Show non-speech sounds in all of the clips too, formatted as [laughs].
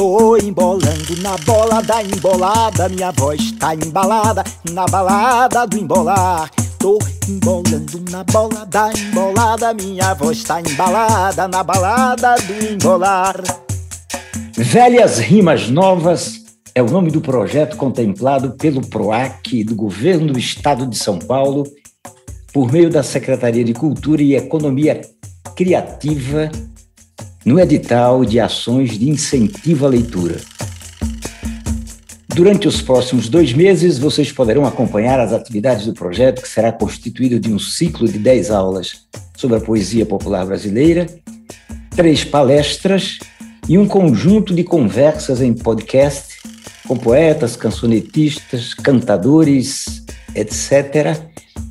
Tô embolando na bola da embolada, minha voz tá embalada na balada do embolar. Tô embolando na bola da embolada, minha voz tá embalada na balada do embolar. Velhas Rimas Novas é o nome do projeto contemplado pelo PROAC do governo do estado de São Paulo, por meio da Secretaria de Cultura e Economia Criativa no edital de ações de incentivo à leitura. Durante os próximos dois meses, vocês poderão acompanhar as atividades do projeto, que será constituído de um ciclo de dez aulas sobre a poesia popular brasileira, três palestras e um conjunto de conversas em podcast com poetas, cancionetistas, cantadores, etc.,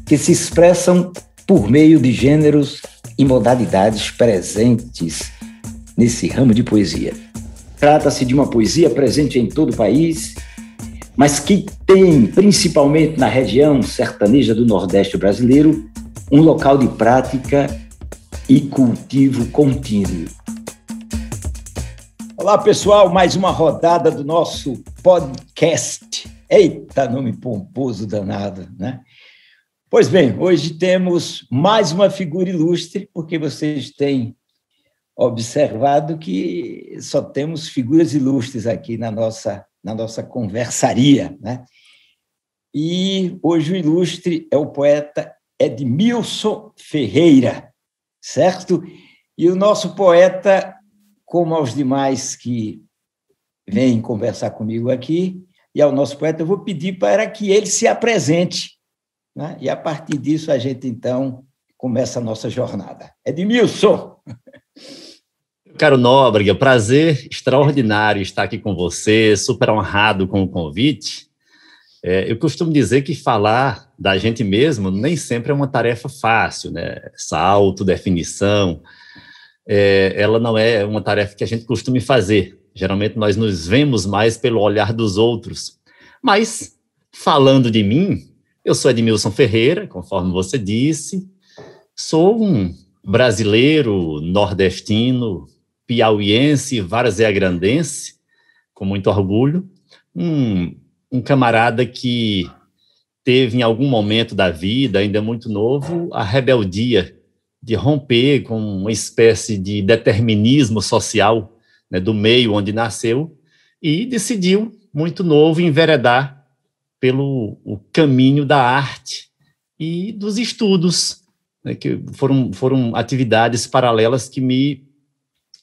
que se expressam por meio de gêneros e modalidades presentes nesse ramo de poesia. Trata-se de uma poesia presente em todo o país, mas que tem, principalmente na região sertaneja do Nordeste brasileiro, um local de prática e cultivo contínuo. Olá, pessoal, mais uma rodada do nosso podcast. Eita, nome pomposo danado, né? Pois bem, hoje temos mais uma figura ilustre, porque vocês têm observado que só temos figuras ilustres aqui na nossa, na nossa conversaria. Né? E hoje o ilustre é o poeta Edmilson Ferreira, certo? E o nosso poeta, como aos demais que vêm conversar comigo aqui, e ao nosso poeta, eu vou pedir para que ele se apresente. Né? E a partir disso a gente então começa a nossa jornada. Edmilson! [laughs] Caro Nóbrega, prazer extraordinário estar aqui com você, super honrado com o convite. É, eu costumo dizer que falar da gente mesmo nem sempre é uma tarefa fácil, né? Essa autodefinição, é, ela não é uma tarefa que a gente costume fazer. Geralmente nós nos vemos mais pelo olhar dos outros. Mas, falando de mim, eu sou Edmilson Ferreira, conforme você disse, sou um brasileiro nordestino piauiense, varzeagrandense, com muito orgulho, um, um camarada que teve em algum momento da vida, ainda muito novo, a rebeldia de romper com uma espécie de determinismo social né, do meio onde nasceu e decidiu, muito novo, enveredar pelo o caminho da arte e dos estudos, né, que foram, foram atividades paralelas que me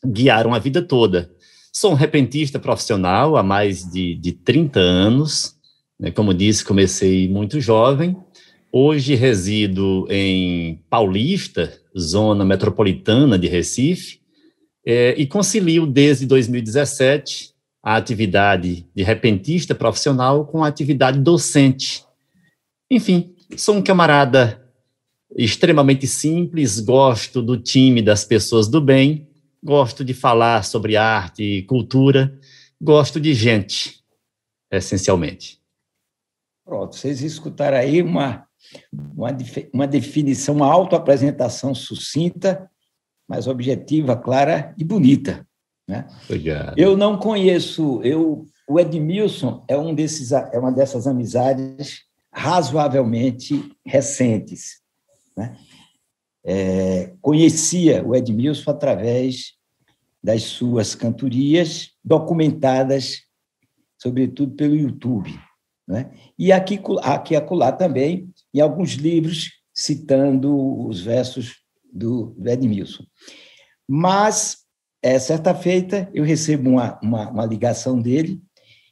guiaram a vida toda. Sou um repentista profissional há mais de, de 30 anos. Né? Como disse, comecei muito jovem. Hoje resido em Paulista, zona metropolitana de Recife, é, e concilio desde 2017 a atividade de repentista profissional com a atividade docente. Enfim, sou um camarada extremamente simples, gosto do time das pessoas do bem gosto de falar sobre arte e cultura, gosto de gente, essencialmente. Pronto, vocês escutaram aí uma, uma, uma definição, uma autoapresentação sucinta, mas objetiva, clara e bonita. Né? Obrigado. Eu não conheço, eu, o Edmilson é, um desses, é uma dessas amizades razoavelmente recentes. Né? É, conhecia o Edmilson através das suas cantorias, documentadas, sobretudo pelo YouTube. Né? E aqui, aqui acolá também, em alguns livros, citando os versos do, Edmilson. Mas, é, certa feita, eu recebo uma, uma, uma ligação dele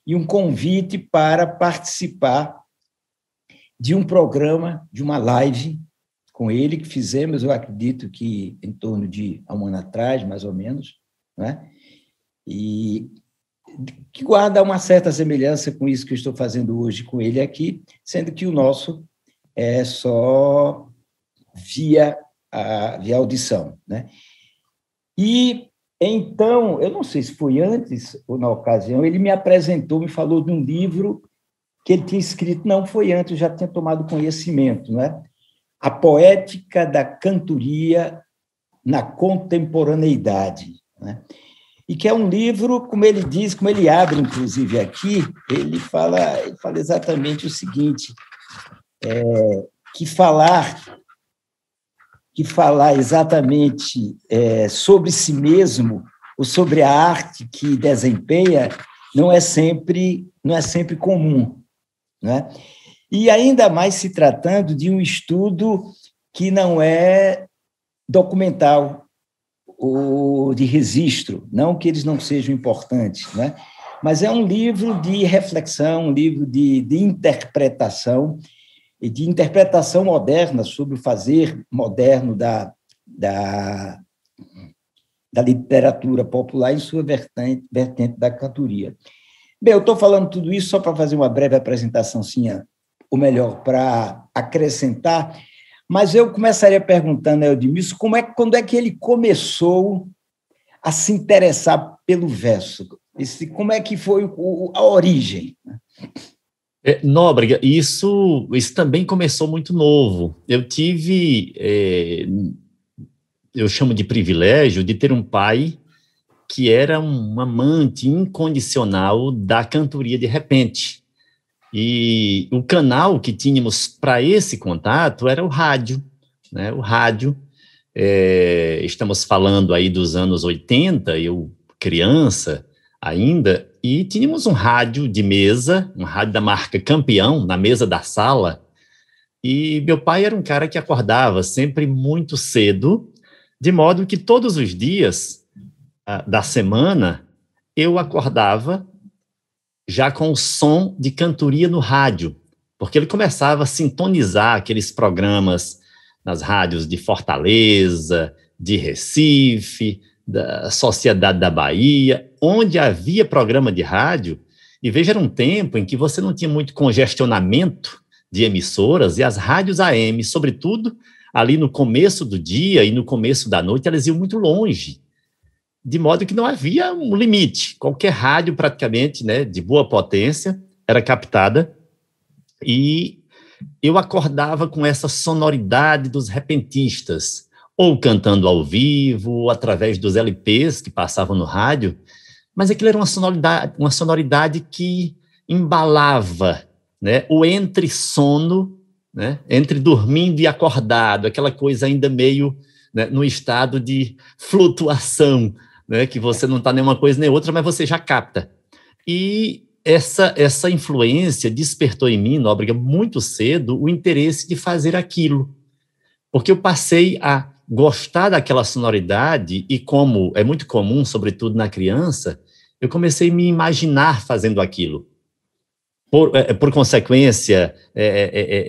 e um convite para participar de um programa, de uma live com ele que fizemos, eu acredito que em torno de um ano atrás, mais ou menos, né? e que guarda uma certa semelhança com isso que eu estou fazendo hoje com ele aqui, sendo que o nosso é só via, a, via audição. Né? E então, eu não sei se foi antes ou na ocasião, ele me apresentou, me falou de um livro que ele tinha escrito, não foi antes, eu já tinha tomado conhecimento, né? A Poética da Cantoria na Contemporaneidade. Né? E que é um livro, como ele diz, como ele abre, inclusive, aqui, ele fala, ele fala exatamente o seguinte, é, que falar que falar exatamente é, sobre si mesmo ou sobre a arte que desempenha não é sempre não é sempre comum, né? E ainda mais se tratando de um estudo que não é documental, o, de registro, não que eles não sejam importantes, né? mas é um livro de reflexão, um livro de, de interpretação, e de interpretação moderna sobre o fazer moderno da, da, da literatura popular em sua vertente, vertente da cantoria. Bem, eu estou falando tudo isso só para fazer uma breve apresentação, sim, ou melhor, para acrescentar mas eu começaria perguntando a Eudmilson como é, quando é que ele começou a se interessar pelo verso? Esse, como é que foi o, a origem? É, Nóbrega, isso, isso também começou muito novo. Eu tive, é, eu chamo de privilégio, de ter um pai que era um amante incondicional da cantoria de repente. E o canal que tínhamos para esse contato era o rádio, né? O rádio. É, estamos falando aí dos anos 80, eu criança ainda, e tínhamos um rádio de mesa, um rádio da marca Campeão, na mesa da sala. E meu pai era um cara que acordava sempre muito cedo, de modo que todos os dias ah, da semana eu acordava já com o som de cantoria no rádio, porque ele começava a sintonizar aqueles programas nas rádios de Fortaleza, de Recife, da Sociedade da Bahia, onde havia programa de rádio. E veja, era um tempo em que você não tinha muito congestionamento de emissoras e as rádios AM, sobretudo, ali no começo do dia e no começo da noite, elas iam muito longe de modo que não havia um limite. Qualquer rádio, praticamente, né, de boa potência, era captada. E eu acordava com essa sonoridade dos repentistas, ou cantando ao vivo, ou através dos LPs que passavam no rádio, mas aquilo era uma sonoridade, uma sonoridade que embalava né, o entre-sono, né, entre dormindo e acordado, aquela coisa ainda meio né, no estado de flutuação né? que você não está nenhuma coisa nem outra, mas você já capta. E essa, essa influência despertou em mim, Nóbrega, muito cedo, o interesse de fazer aquilo. Porque eu passei a gostar daquela sonoridade e como é muito comum, sobretudo na criança, eu comecei a me imaginar fazendo aquilo. Por, é, por consequência, é, é,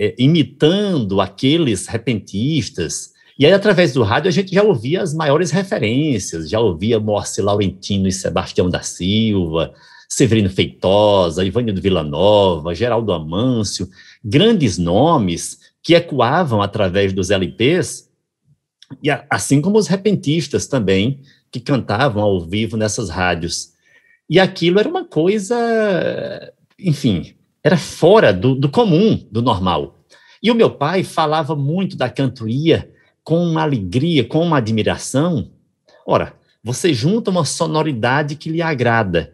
é, é, imitando aqueles repentistas, e aí, através do rádio, a gente já ouvia as maiores referências, já ouvia Morse Laurentino e Sebastião da Silva, Severino Feitosa, Ivanildo Villanova, Geraldo Amâncio, grandes nomes que ecoavam através dos LPs, e assim como os repentistas também, que cantavam ao vivo nessas rádios. E aquilo era uma coisa, enfim, era fora do, do comum, do normal. E o meu pai falava muito da cantoria com uma alegria, com uma admiração, ora, você junta uma sonoridade que lhe agrada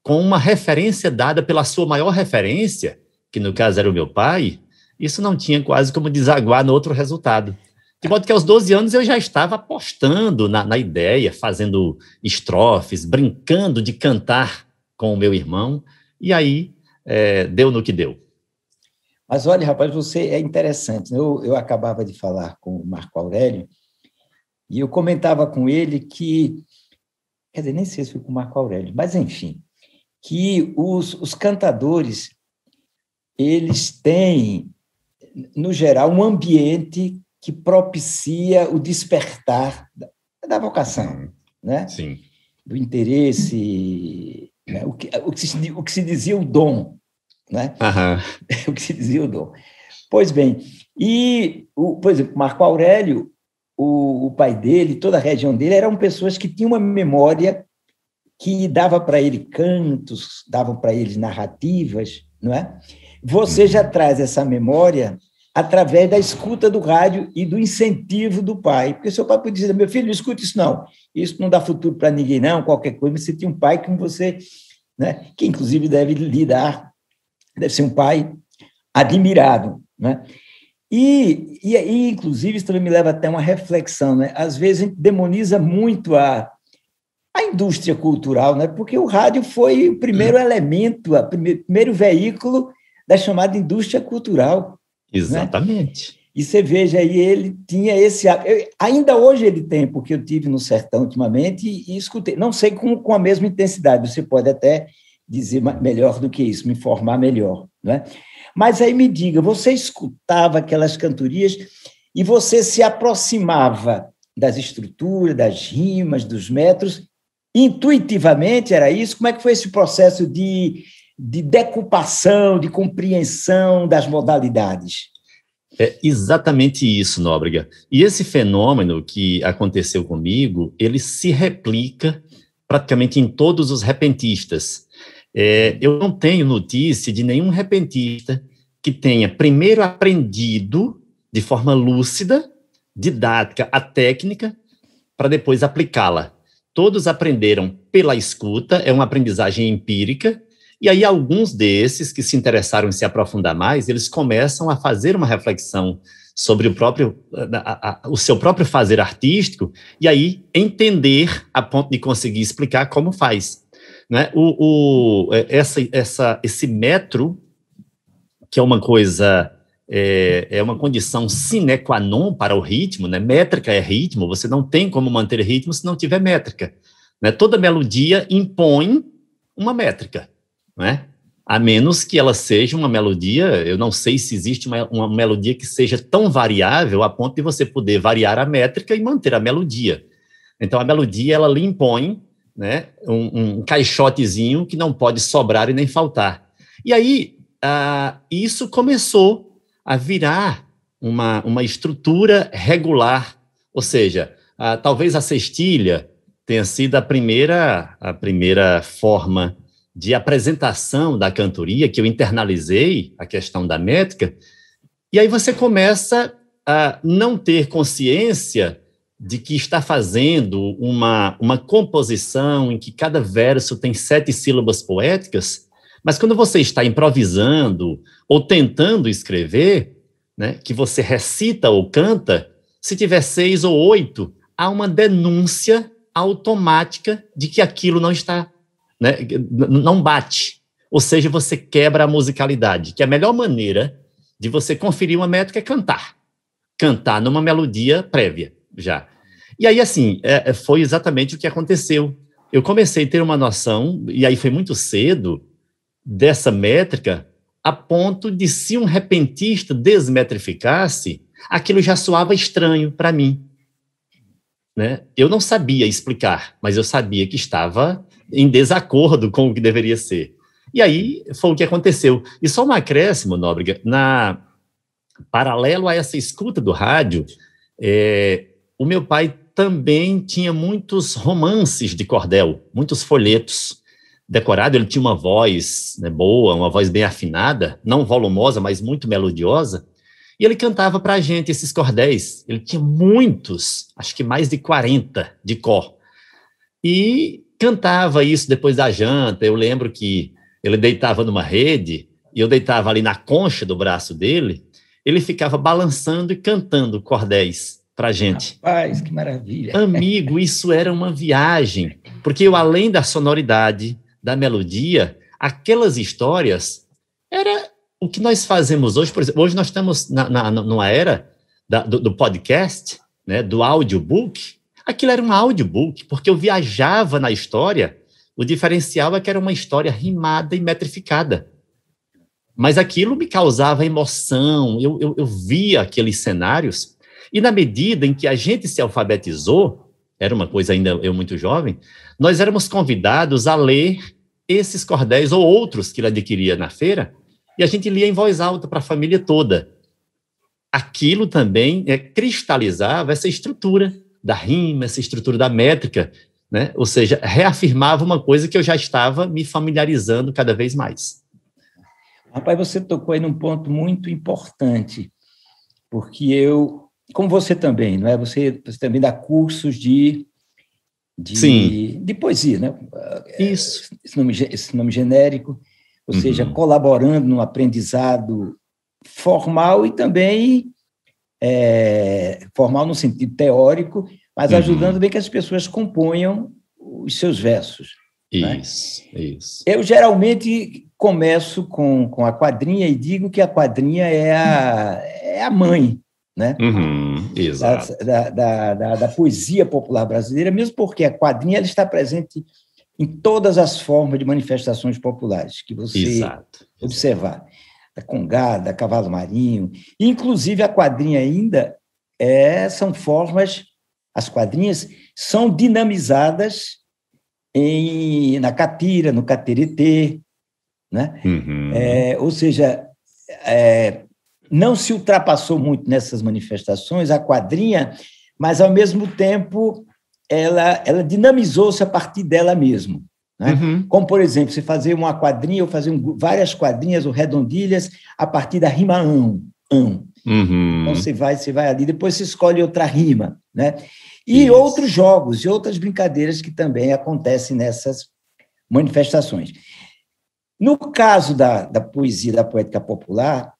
com uma referência dada pela sua maior referência, que no caso era o meu pai, isso não tinha quase como desaguar no outro resultado. De modo que aos 12 anos eu já estava apostando na, na ideia, fazendo estrofes, brincando de cantar com o meu irmão, e aí é, deu no que deu. Mas olha, rapaz, você é interessante. Né? Eu, eu acabava de falar com o Marco Aurélio e eu comentava com ele que, quer dizer, nem sei se foi com o Marco Aurélio, mas enfim, que os, os cantadores, eles têm, no geral, um ambiente que propicia o despertar da, da vocação, uhum. né? Sim. Do interesse, né? o, que, o, que se, o que se dizia o dom, né? Uhum. [laughs] É o que se dizia o dom. Pois bem, e, o, por exemplo, Marco Aurélio, o, o pai dele, toda a região dele, eram pessoas que tinham uma memória que dava para ele cantos, davam para ele narrativas, não é? Você já traz essa memória através da escuta do rádio e do incentivo do pai. Porque seu pai podia dizer, meu filho, não escuta isso não, isso não dá futuro para ninguém não, qualquer coisa, mas você tem um pai que você, né, que inclusive deve lidar deve ser um pai admirado, né? E, e, e inclusive, isso também me leva até uma reflexão, né? Às vezes a gente demoniza muito a, a indústria cultural, né? Porque o rádio foi o primeiro uhum. elemento, o primeiro, primeiro, veículo da chamada indústria cultural. Né? Exatamente. Né? E você veja aí, ele tinha esse eu, ainda hoje ele tem, porque eu tive no sertão ultimamente e, e escutei. Não sei com, com a mesma intensidade, você pode até dizer melhor do que isso, me informar melhor. Né? Mas aí me diga, você escutava aquelas cantorias e você se aproximava das estruturas, das rimas, dos metros, intuitivamente era isso? Como é que foi esse processo de, de decupação, de compreensão das modalidades? É exatamente isso, Nóbrega. E esse fenômeno que aconteceu comigo, ele se replica praticamente em todos os repentistas. É, eu não tenho notícia de nenhum repentista que tenha primeiro aprendido de forma lúcida, didática, a técnica, para depois aplicá-la. Todos aprenderam pela escuta, é uma aprendizagem empírica, e aí alguns desses que se interessaram em se aprofundar mais, eles começam a fazer uma reflexão sobre o próprio a, a, o seu próprio fazer artístico e aí entender a ponto de conseguir explicar como faz. Né? O, o, é, essa, essa, esse metro, que é uma coisa, é, é, uma condição sine qua non para o ritmo, né? métrica é ritmo, você não tem como manter ritmo se não tiver métrica. Né? Toda melodia impõe uma métrica, né? a menos que ela seja uma melodia, eu não sei se existe uma, uma melodia que seja tão variável a ponto de você poder variar a métrica e manter a melodia. Então, a melodia, ela lhe impõe né? um, um caixotezinho que não pode sobrar e nem faltar. E aí, isso começou a virar uma, uma estrutura regular, ou seja, talvez a cestilha tenha sido a primeira, a primeira forma de apresentação da cantoria, que eu internalizei a questão da métrica, e aí você começa a não ter consciência de que está fazendo uma, uma composição em que cada verso tem sete sílabas poéticas, mas quando você está improvisando ou tentando escrever, né, que você recita ou canta, se tiver seis ou oito, há uma denúncia automática de que aquilo não está, né, não bate. Ou seja, você quebra a musicalidade, que a melhor maneira de você conferir uma métrica é cantar. Cantar numa melodia prévia já. E aí, assim, é, é, foi exatamente o que aconteceu. Eu comecei a ter uma noção, e aí foi muito cedo, dessa métrica, a ponto de se um repentista desmetrificasse, aquilo já soava estranho para mim. Né? Eu não sabia explicar, mas eu sabia que estava em desacordo com o que deveria ser. E aí foi o que aconteceu. E só um acréscimo, Nóbrega, na paralelo a essa escuta do rádio, é, o meu pai também tinha muitos romances de cordel, muitos folhetos decorados. Ele tinha uma voz né, boa, uma voz bem afinada, não volumosa, mas muito melodiosa. E ele cantava para a gente esses cordéis. Ele tinha muitos, acho que mais de 40 de cor. E cantava isso depois da janta. Eu lembro que ele deitava numa rede e eu deitava ali na concha do braço dele. Ele ficava balançando e cantando cordéis para gente. Rapaz, que maravilha. Amigo, isso era uma viagem, porque eu, além da sonoridade, da melodia, aquelas histórias era o que nós fazemos hoje. Por exemplo, hoje nós estamos na, na, numa era da, do, do, podcast, né, do audiobook. Aquilo era um audiobook, porque eu viajava na história. O diferencial é que era uma história rimada e metrificada. Mas aquilo me causava emoção, eu, eu, eu via aqueles cenários e na medida em que a gente se alfabetizou, era uma coisa ainda eu muito jovem, nós éramos convidados a ler esses cordéis ou outros que ele adquiria na feira, e a gente lia em voz alta para a família toda. Aquilo também é, cristalizava essa estrutura da rima, essa estrutura da métrica, né? ou seja, reafirmava uma coisa que eu já estava me familiarizando cada vez mais. Rapaz, você tocou aí num ponto muito importante, porque eu como você também, não é? Você, você também dá cursos de, de, Sim. de poesia, né? É, isso. Esse nome, esse nome genérico, ou uhum. seja, colaborando no aprendizado formal e também é, formal no sentido teórico, mas uhum. ajudando bem que as pessoas componham os seus versos. Né? Isso, né? isso. Eu geralmente começo com, com a quadrinha e digo que a quadrinha é a, é a mãe né? Uhum, exato. Da, da, da, da, poesia popular brasileira, mesmo porque a quadrinha ela está presente em todas as formas de manifestações populares que você exato, observar. Exato. A congada, a cavalo marinho, inclusive a quadrinha ainda é, são formas, as quadrinhas são dinamizadas em, na catira, no cateretê, né? Uhum. É, ou seja, é, não se ultrapassou muito nessas manifestações, a quadrinha, mas, ao mesmo tempo, ela, ela dinamizou-se a partir dela mesma. Né? Uhum. Como, por exemplo, você fazer uma quadrinha ou fazer um, várias quadrinhas ou redondilhas a partir da rima ão. ão. Uhum. Então, você vai, você vai ali, depois você escolhe outra rima. Né? E Isso. outros jogos e outras brincadeiras que também acontecem nessas manifestações. No caso da, da poesia, da poética popular,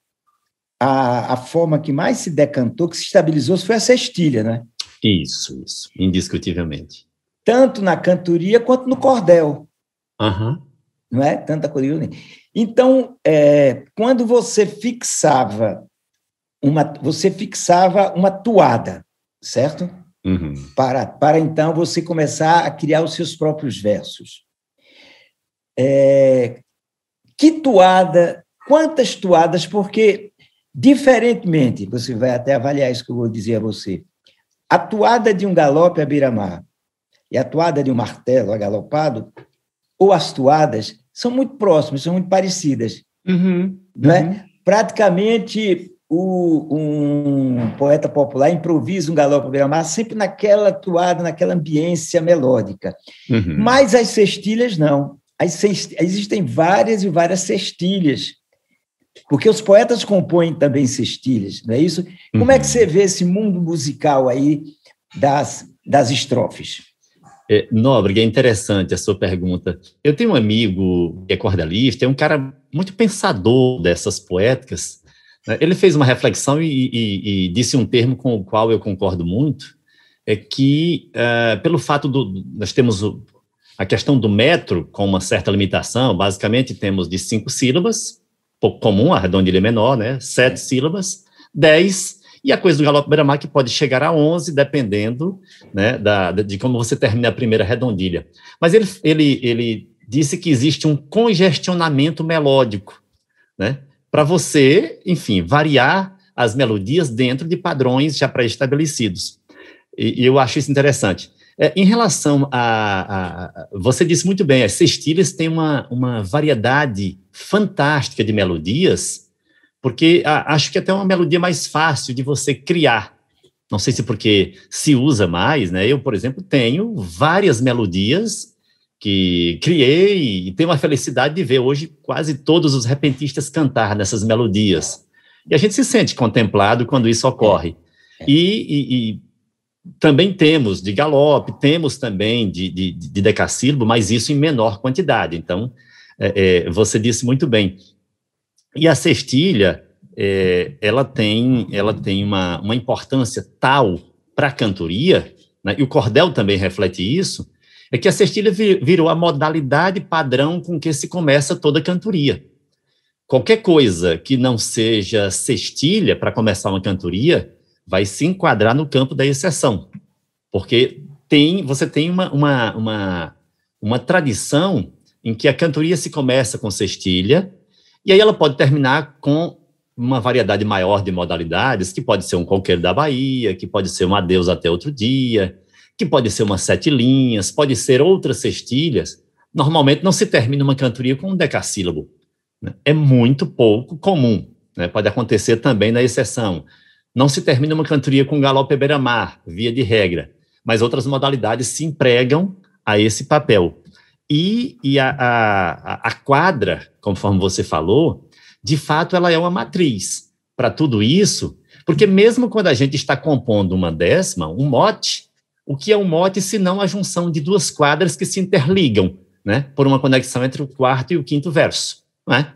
a, a forma que mais se decantou, que se estabilizou, foi a cestilha, né? Isso, isso, indiscutivelmente. Tanto na cantoria quanto no cordel. Uhum. Não é? Tanta coisa. Então, é, quando você fixava uma, você fixava uma toada, certo? Uhum. Para, para então você começar a criar os seus próprios versos. É, que toada, quantas toadas? Porque Diferentemente, você vai até avaliar isso que eu vou dizer a você. A toada de um galope à beira-mar e a toada de um martelo a galopado ou as toadas, são muito próximas, são muito parecidas. Uhum, não é? uhum. Praticamente, o, um poeta popular improvisa um galope à beira-mar sempre naquela toada, naquela ambiência melódica. Uhum. Mas as cestilhas não. As Existem várias e várias cestilhas porque os poetas compõem também cestilhas, não é isso? Como uhum. é que você vê esse mundo musical aí das, das estrofes? É, Nobre, é interessante a sua pergunta. Eu tenho um amigo que é cordalista, é um cara muito pensador dessas poéticas. Né? Ele fez uma reflexão e, e, e disse um termo com o qual eu concordo muito, é que uh, pelo fato do nós temos o, a questão do metro com uma certa limitação, basicamente temos de cinco sílabas, pouco comum, a é menor, né? Sete é. sílabas, dez e a coisa do galope beira-mar que pode chegar a 11, dependendo né, da, de como você termina a primeira redondilha. Mas ele, ele, ele disse que existe um congestionamento melódico, né, para você, enfim, variar as melodias dentro de padrões já pré-estabelecidos. E, e, eu acho isso interessante. É, em relação a, a, Você disse muito bem, as cestilhas têm uma, uma variedade fantástica de melodias, porque a, acho que até é uma melodia mais fácil de você criar. Não sei se porque se usa mais, né? Eu, por exemplo, tenho várias melodias que criei e tenho a felicidade de ver hoje quase todos os repentistas cantar nessas melodias. E a gente se sente contemplado quando isso ocorre. É. E, e, e, também temos de galope, temos também de, de, de decassílabo, mas isso em menor quantidade. Então, é, é, você disse muito bem. E a cestilha, é, ela tem, ela tem uma, uma importância tal para a cantoria, né, e o cordel também reflete isso, é que a cestilha vir, virou a modalidade padrão com que se começa toda a cantoria. Qualquer coisa que não seja cestilha para começar uma cantoria, vai se enquadrar no campo da exceção, porque tem, você tem uma, uma, uma, uma tradição em que a cantoria se começa com cestilha, e aí ela pode terminar com uma variedade maior de modalidades, que pode ser um qualquer da Bahia, que pode ser um adeus até outro dia, que pode ser umas sete linhas, pode ser outras cestilhas. Normalmente não se termina uma cantoria com um decassílabo. Né? É muito pouco comum. Né? Pode acontecer também na exceção. Não se termina uma cantoria com galope beira-mar, via de regra, mas outras modalidades se empregam a esse papel. E, e a, a, a quadra, conforme você falou, de fato ela é uma matriz para tudo isso, porque mesmo quando a gente está compondo uma décima, um mote, o que é um mote se não a junção de duas quadras que se interligam, né, por uma conexão entre o quarto e o quinto verso, né?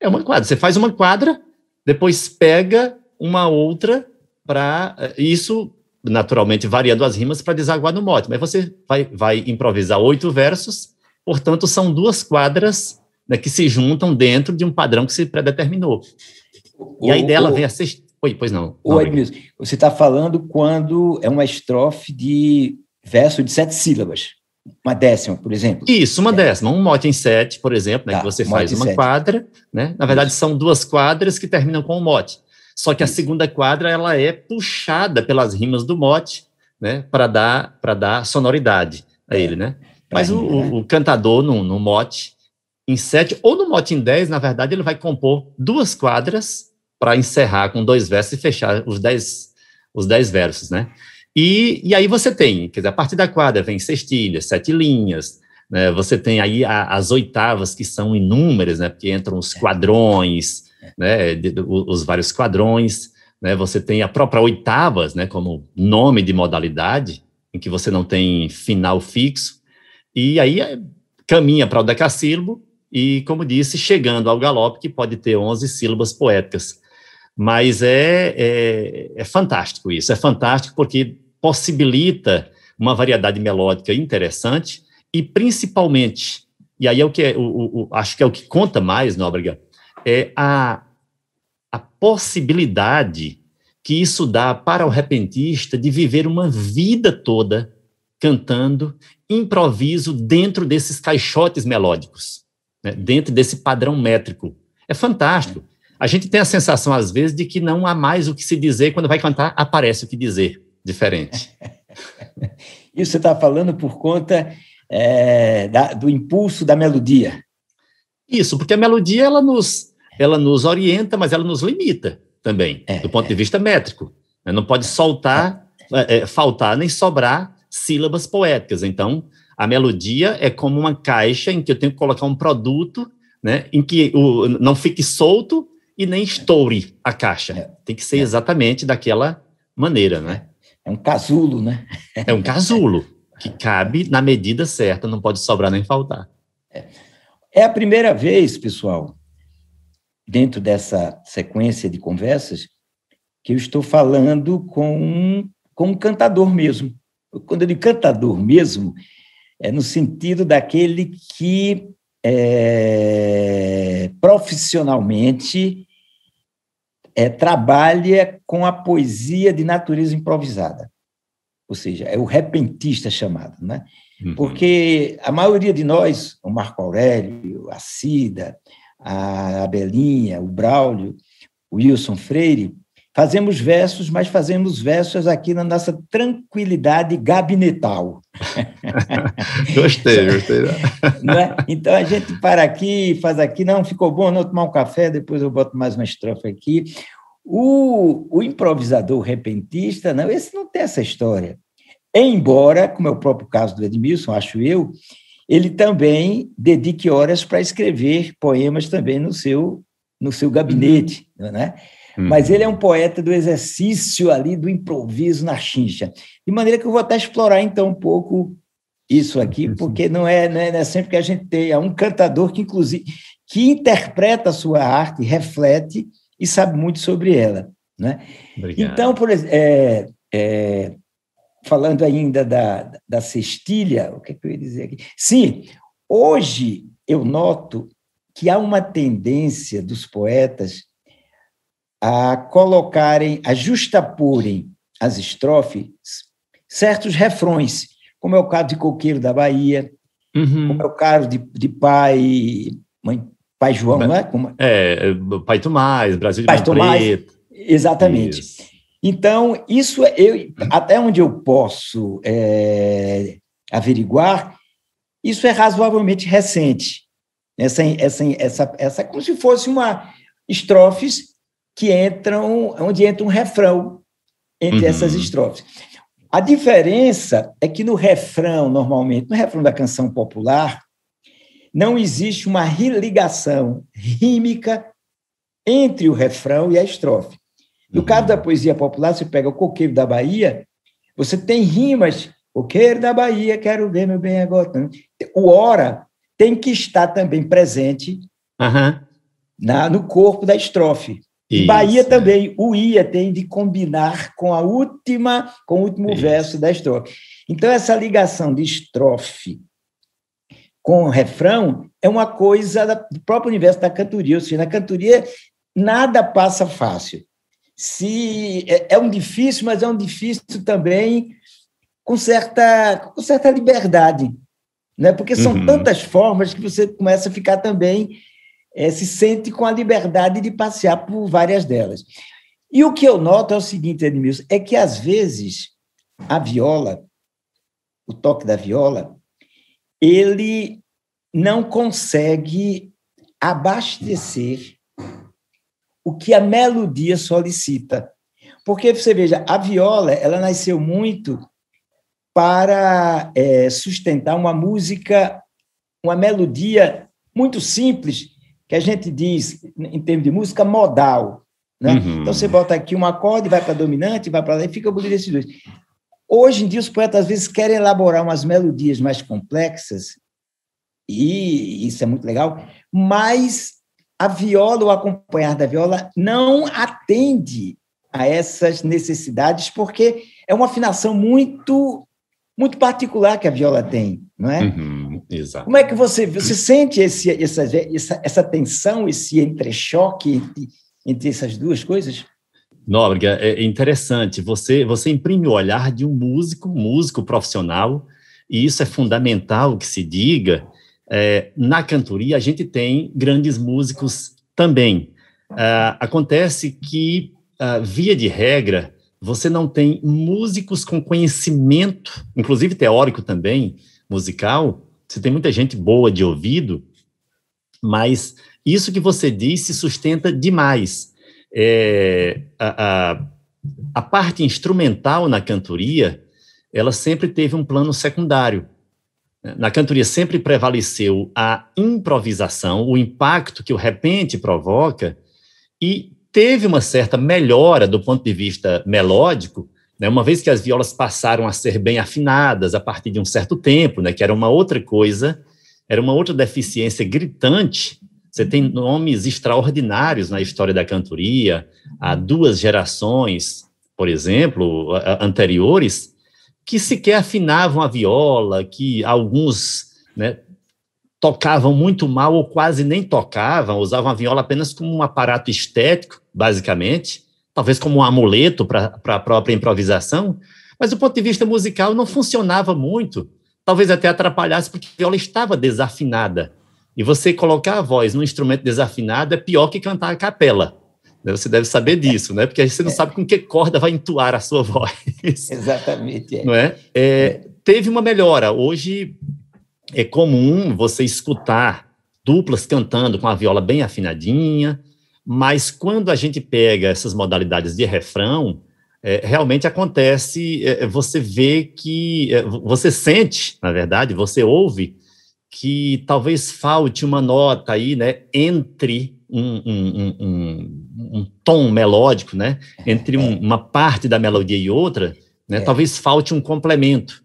É uma quadra. Você faz uma quadra, depois pega uma outra para eh, isso naturalmente variando as rimas para desaguar no mote, mas você vai, vai improvisar oito versos, portanto são duas quadras né, que se juntam dentro de um padrão que se predeterminou. E aí dela vem a sexta. Oi, pois não. O Edmilson, você está falando quando é uma estrofe de verso de sete sílabas, uma décima, por exemplo. Isso, uma é. décima, um mote em sete, por exemplo, né, tá, que você faz uma sete. quadra, né? Na verdade Isso. são duas quadras que terminam com um mote. Só que a segunda quadra ela é puxada pelas rimas do mote, né, para dar para dar sonoridade a é, ele, né? Mas o, né? o, cantador no, no mote em 7 ou no mote em 10, na verdade, ele vai compor duas quadras para encerrar com dois versos e fechar os 10 os dez versos, né? E, e aí você tem, quer dizer, a partir da quadra vem sextilhas, sete linhas, né? você tem aí a, as oitavas que são inúmeras, né? Porque entram os é. quadrões, né, de, de, os vários quadrões, né, você tem a própria oitavas, né, como nome de modalidade, em que você não tem final fixo, e aí é, caminha para o decassílabo, e, como disse, chegando ao galope, que pode ter 11 sílabas poéticas. Mas é, é, é fantástico isso, é fantástico porque possibilita uma variedade melódica interessante e, principalmente, e aí é o que é, o, o, acho que é o que conta mais, Nóbrega, é a, a possibilidade que isso dá para o repentista de viver uma vida toda cantando improviso dentro desses caixotes melódicos, né? dentro desse padrão métrico. É fantástico. A gente tem a sensação, às vezes, de que não há mais o que se dizer, quando vai cantar, aparece o que dizer diferente. [laughs] Isso você está falando por conta é, da, do impulso da melodia. Isso, porque a melodia ela nos ela nos orienta, mas ela nos limita também, é, do ponto é. de vista métrico. Né? Não pode é. soltar, tá. é, é, faltar nem sobrar sílabas poéticas. Então, a melodia é como uma caixa em que eu tenho que colocar um produto, né, em que o, não fique solto e nem estoure a caixa. É. Tem que ser exatamente daquela maneira, né? É um casulo, né? É um casulo que cabe na medida certa, não pode sobrar nem faltar. É a primeira vez, pessoal, dentro dessa sequência de conversas, que eu estou falando com um, com um cantador mesmo. Quando eu digo cantador mesmo, é no sentido daquele que é, profissionalmente é, trabalha com a poesia de natureza improvisada. Ou seja, é o repentista chamado, né? Uhum. Porque a maioria de nós, o Marco Aurélio, a Cida, a Belinha, o Braulio, o Wilson Freire, fazemos versos, mas fazemos versos aqui na nossa tranquilidade gabinetal. [laughs] gostei, gostei. É? Então a gente para aqui, faz aqui, não, ficou bom, não, tomar um café, depois eu boto mais uma estrofe aqui. O, o improvisador repentista, não, esse não tem essa história. Embora, como é o próprio caso do Edmilson, acho eu, ele também dedique horas para escrever poemas também no seu, no seu gabinete, uhum. né? Uhum. Mas ele é um poeta do exercício ali, do improviso na chincha. De maneira que eu vou até explorar, então, um pouco isso aqui, porque não é, né, não é sempre que a gente tem. É um cantador que, inclusive, que interpreta a sua arte, reflete e sabe muito sobre ela. Né? Então, por exemplo, é, é falando ainda da, da cestilha, o que, é que eu ia dizer aqui? Sim, hoje eu noto que há uma tendência dos poetas a colocarem, a justaporem as estrofes certos refrões, como é o caso de Coqueiro da Bahia, uhum. como é o caso de, de Pai, mãe, pai João, ba não é? Como... É, Pai Tomás, Brasil de pai Tomás, Preto. Exatamente. Isso. Então, isso é, eu, até onde eu posso é, averiguar, isso é razoavelmente recente. Essa, essa, essa, essa, como se fosse uma estrofes que entram, onde entra um refrão entre uhum. essas estrofes. A diferença é que no refrão, normalmente, no refrão da canção popular, não existe uma ligação rímica entre o refrão e a estrofe. No caso da poesia popular, você pega o Coqueiro da Bahia, você tem rimas, Coqueiro da Bahia, quero ver meu bem agora. O ora tem que estar também presente uhum. na, no corpo da estrofe. Isso. Bahia é. também, o ia tem de combinar com a última, com o último Isso. verso da estrofe. Então essa ligação de estrofe com o refrão é uma coisa do próprio universo da cantoria, ou seja, na cantoria nada passa fácil se é, é um difícil, mas é um difícil também com certa, com certa liberdade, né? porque são uhum. tantas formas que você começa a ficar também, é, se sente com a liberdade de passear por várias delas. E o que eu noto é o seguinte, Edmilson, é que às vezes a viola, o toque da viola, ele não consegue abastecer o que a melodia solicita. Porque você veja, a viola ela nasceu muito para é, sustentar uma música, uma melodia muito simples, que a gente diz, em termos de música, modal. Né? Uhum. Então você bota aqui um acorde, vai para dominante, vai para lá e fica bonito esses dois. Hoje em dia, os poetas às vezes querem elaborar umas melodias mais complexas, e isso é muito legal, mas a viola, o acompanhar da viola, não atende a essas necessidades, porque é uma afinação muito muito particular que a viola tem, não é? Uhum, exato. Como é que você você sente esse, essa, essa, essa tensão, esse entrechoque entre, entre essas duas coisas? Nóbrega, é, é interessante. Você você imprime o olhar de um músico, músico profissional, e isso é fundamental que se diga é, na cantoria, a gente tem grandes músicos também. É, acontece que, é, via de regra, você não tem músicos com conhecimento, inclusive teórico também, musical. Você tem muita gente boa de ouvido, mas isso que você diz se sustenta demais. É, a, a, a parte instrumental na cantoria, ela sempre teve um plano secundário né? Na cantoria sempre prevaleceu a improvisação, o impacto que o repente provoca, e teve uma certa melhora do ponto de vista melódico, né, uma vez que as violas passaram a ser bem afinadas a partir de um certo tempo, né, que era uma outra coisa, era uma outra deficiência gritante. Você tem nomes extraordinários na história da cantoria, há duas gerações, por exemplo, anteriores, que sequer afinavam a viola, que alguns né, tocavam muito mal ou quase nem tocavam, usavam a viola apenas como um aparato estético, basicamente, talvez como um amuleto para a própria improvisação, mas do ponto de vista musical não funcionava muito, talvez até atrapalhasse, porque a viola estava desafinada. E você colocar a voz num instrumento desafinado é pior que cantar a capela. Né? Você deve saber é. disso, né? Porque você não é. sabe com que corda vai entoar a sua [laughs] voz. Exatamente. É. Não é? é? é? Teve uma melhora. Hoje é comum você escutar duplas cantando com a viola bem afinadinha, mas quando a gente pega essas modalidades de refrão, é, realmente acontece, você vê que, você sente, na verdade, você ouve que talvez falte uma nota aí, né, entre um, um, um, um, tom melódico, né? É, Entre é. uma parte da melodia e outra, né? É. Talvez falte um complemento.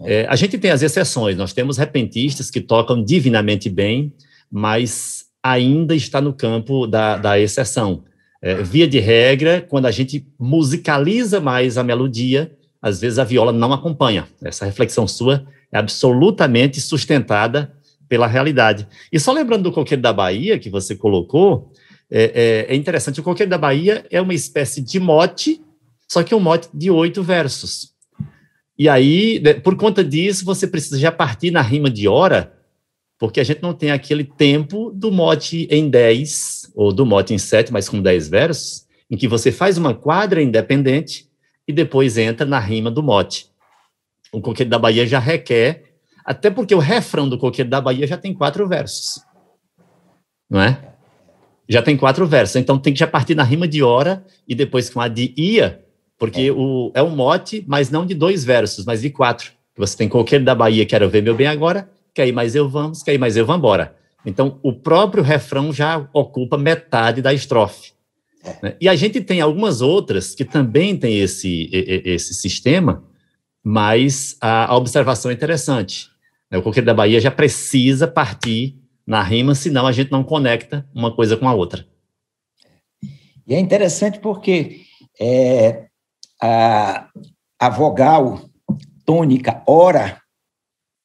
É. é, a gente tem as exceções. Nós temos repentistas que tocam divinamente bem, mas ainda está no campo da, da exceção. É, via de regra, quando a gente musicaliza mais a melodia, às vezes a viola não acompanha. Essa reflexão sua é absolutamente sustentada pela realidade. E só lembrando do coqueiro da Bahia, que você colocou, é, é, é interessante. O coqueiro da Bahia é uma espécie de mote, só que é um mote de oito versos. E aí, né, por conta disso, você precisa já partir na rima de hora, porque a gente não tem aquele tempo do mote em dez ou do mote em sete mas com dez versos, em que você faz uma quadra independente e depois entra na rima do mote. O Coqueiro da Bahia já requer até porque o refrão do Coqueiro da Bahia já tem quatro versos. Não é? Já tem quatro versos. Então tem que já partir na rima de hora e depois com a de ia, porque é. O, é um mote, mas não de dois versos, mas de quatro. Você tem Coqueiro da Bahia, quero ver meu bem agora, quer ir mais eu vamos, quer ir mais eu vamos embora. Então o próprio refrão já ocupa metade da estrofe. É. Né? E a gente tem algumas outras que também tem esse, esse sistema, mas a, observação é interessante. Né? O Coqueiro da Bahia já precisa partir na rima, senão a gente não conecta uma coisa com a outra. E é interessante porque é, a, a, vogal tônica ora,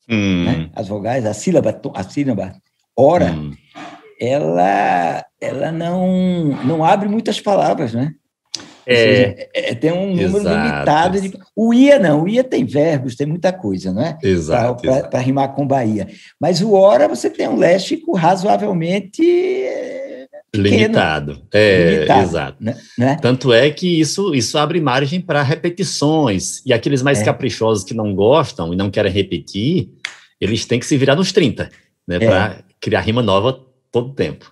hum. né? as vogais, a sílaba, a sílaba ora, hum. ela, ela não, não abre muitas palavras, né? É. é, é, tem um número exato. limitado. De, o ia não, o ia tem verbos, tem muita coisa, não é? Exato. Para rimar com Bahia. Mas o ora você tem um léxico razoavelmente é, pequeno, limitado. É, limitado, exato. Né? né? Tanto é que isso, isso abre margem para repetições. E aqueles mais é. caprichosos que não gostam e não querem repetir, eles têm que se virar nos 30, né? É. Para criar rima nova todo tempo.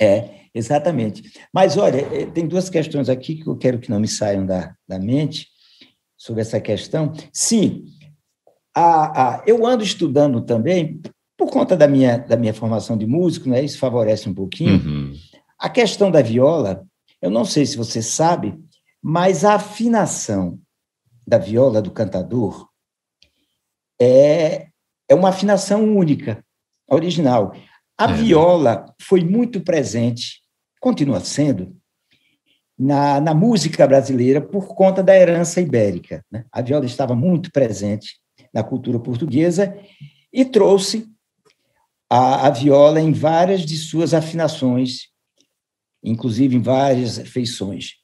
É. Exatamente. Mas, olha, eh, tem duas questões aqui que eu quero que não me saiam da, da mente sobre essa questão. Sim, a, a, eu ando estudando também, por conta da minha, da minha formação de músico, né, isso favorece um pouquinho. Uhum. A questão da viola, eu não sei se você sabe, mas a afinação da viola do cantador é, é uma afinação única, original. A é. viola foi muito presente, continua sendo, na, na música brasileira por conta da herança ibérica. Né? A viola estava muito presente na cultura portuguesa e trouxe a, a viola em várias de suas afinações, inclusive em várias feições.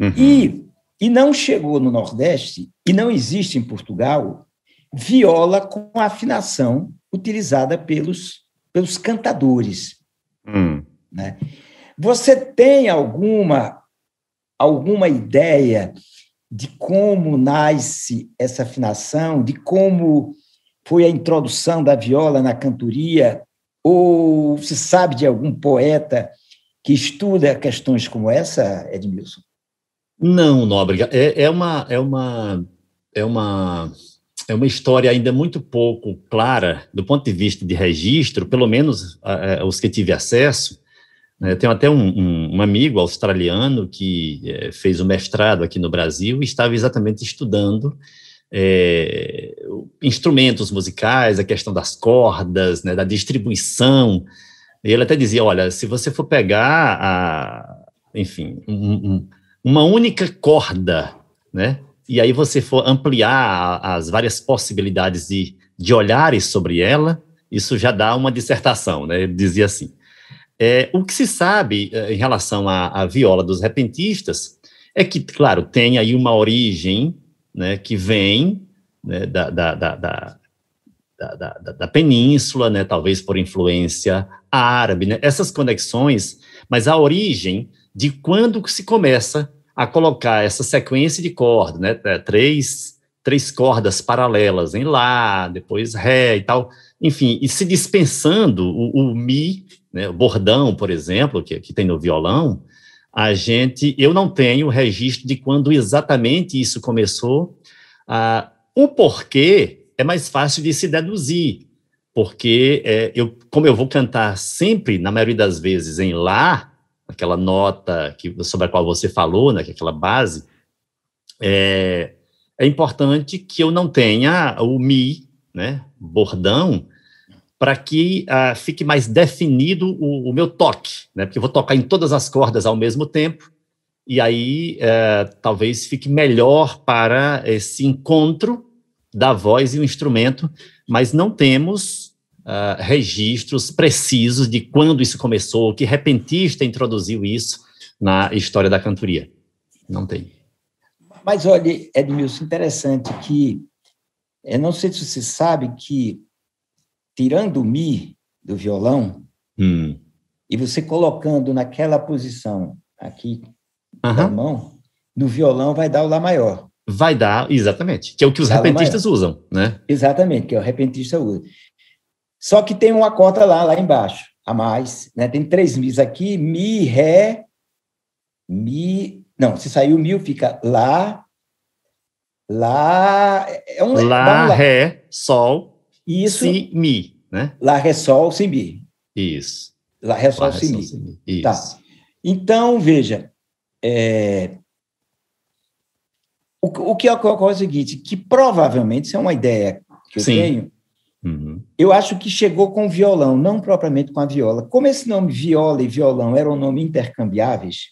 Uhum. E, e não chegou no Nordeste, e não existe em Portugal, viola com afinação utilizada pelos pelos cantadores. Hum. Né? Você tem alguma, alguma ideia de como nasce essa afinação, de como foi a introdução da viola na cantoria, ou se sabe de algum poeta que estuda questões como essa, Edmilson? Não, Nóbrega. É, é uma é uma é uma é uma história ainda muito pouco clara do ponto de vista de registro, pelo menos os que tive acesso. Né? Tenho até um, um, um, amigo australiano que eh, fez o um mestrado aqui no Brasil e estava exatamente estudando é, instrumentos musicais, a questão das cordas, né, da distribuição. Ele até dizia: olha, se você for pegar, a, enfim, um, um, uma única corda, né, e aí você for ampliar as várias possibilidades de, de olhares sobre ela, isso já dá uma dissertação, né? Ele dizia assim. É, o que se sabe eh, em relação à, à, viola dos repentistas é que, claro, tem aí uma origem né, que vem né, da, da, da, da da, da, da, península, né, talvez por influência árabe, né, essas conexões, mas a origem de quando se começa a colocar essa sequência de cordas, né, é, três, três cordas paralelas em Lá, depois Ré e tal, enfim, e se dispensando o, o Mi, né, o bordão, por exemplo, que, que tem no violão, a gente, eu não tenho registro de quando exatamente isso começou. Ah, o porquê é mais fácil de se deduzir, porque é, eu, como eu vou cantar sempre, na maioria das vezes, em Lá, aquela nota que, sobre a qual você falou, né, que é aquela base, é, é importante que eu não tenha o mi, né, bordão, para que ah, fique mais definido o, o, meu toque, né, porque eu vou tocar em todas as cordas ao mesmo tempo, e aí é, talvez fique melhor para esse encontro da voz e o instrumento, mas não temos uh, registros precisos de quando isso começou, que repentista introduziu isso na história da cantoria. Não tem. Mas olha, Edmilson, interessante que eu não sei se você sabe que tirando o mi do violão hum. e você colocando naquela posição aqui uhum. da mão, no violão vai dar o lá maior. Vai dar, exatamente, que é o que os dá repentistas usam, né? Exatamente, que é o repentista usa. Só que tem uma cota lá, lá embaixo, a mais. Né? Tem três mis aqui, mi, ré, mi. Não, se saiu mil, fica lá, lá. É, é um, lá, lá, ré, sol, Isso, si, mi. Né? Lá, ré, sol, si, mi. Isso. Lá, ré, sol, lá, si, mi. Si, mi. Tá. Isso. Tá. Então, veja, é, o, o, que ocorre é o seguinte, que provavelmente, isso é uma ideia que eu Sim. tenho, eu acho que chegou com violão, não propriamente com a viola. Como esse nome viola e violão eram nomes intercambiáveis,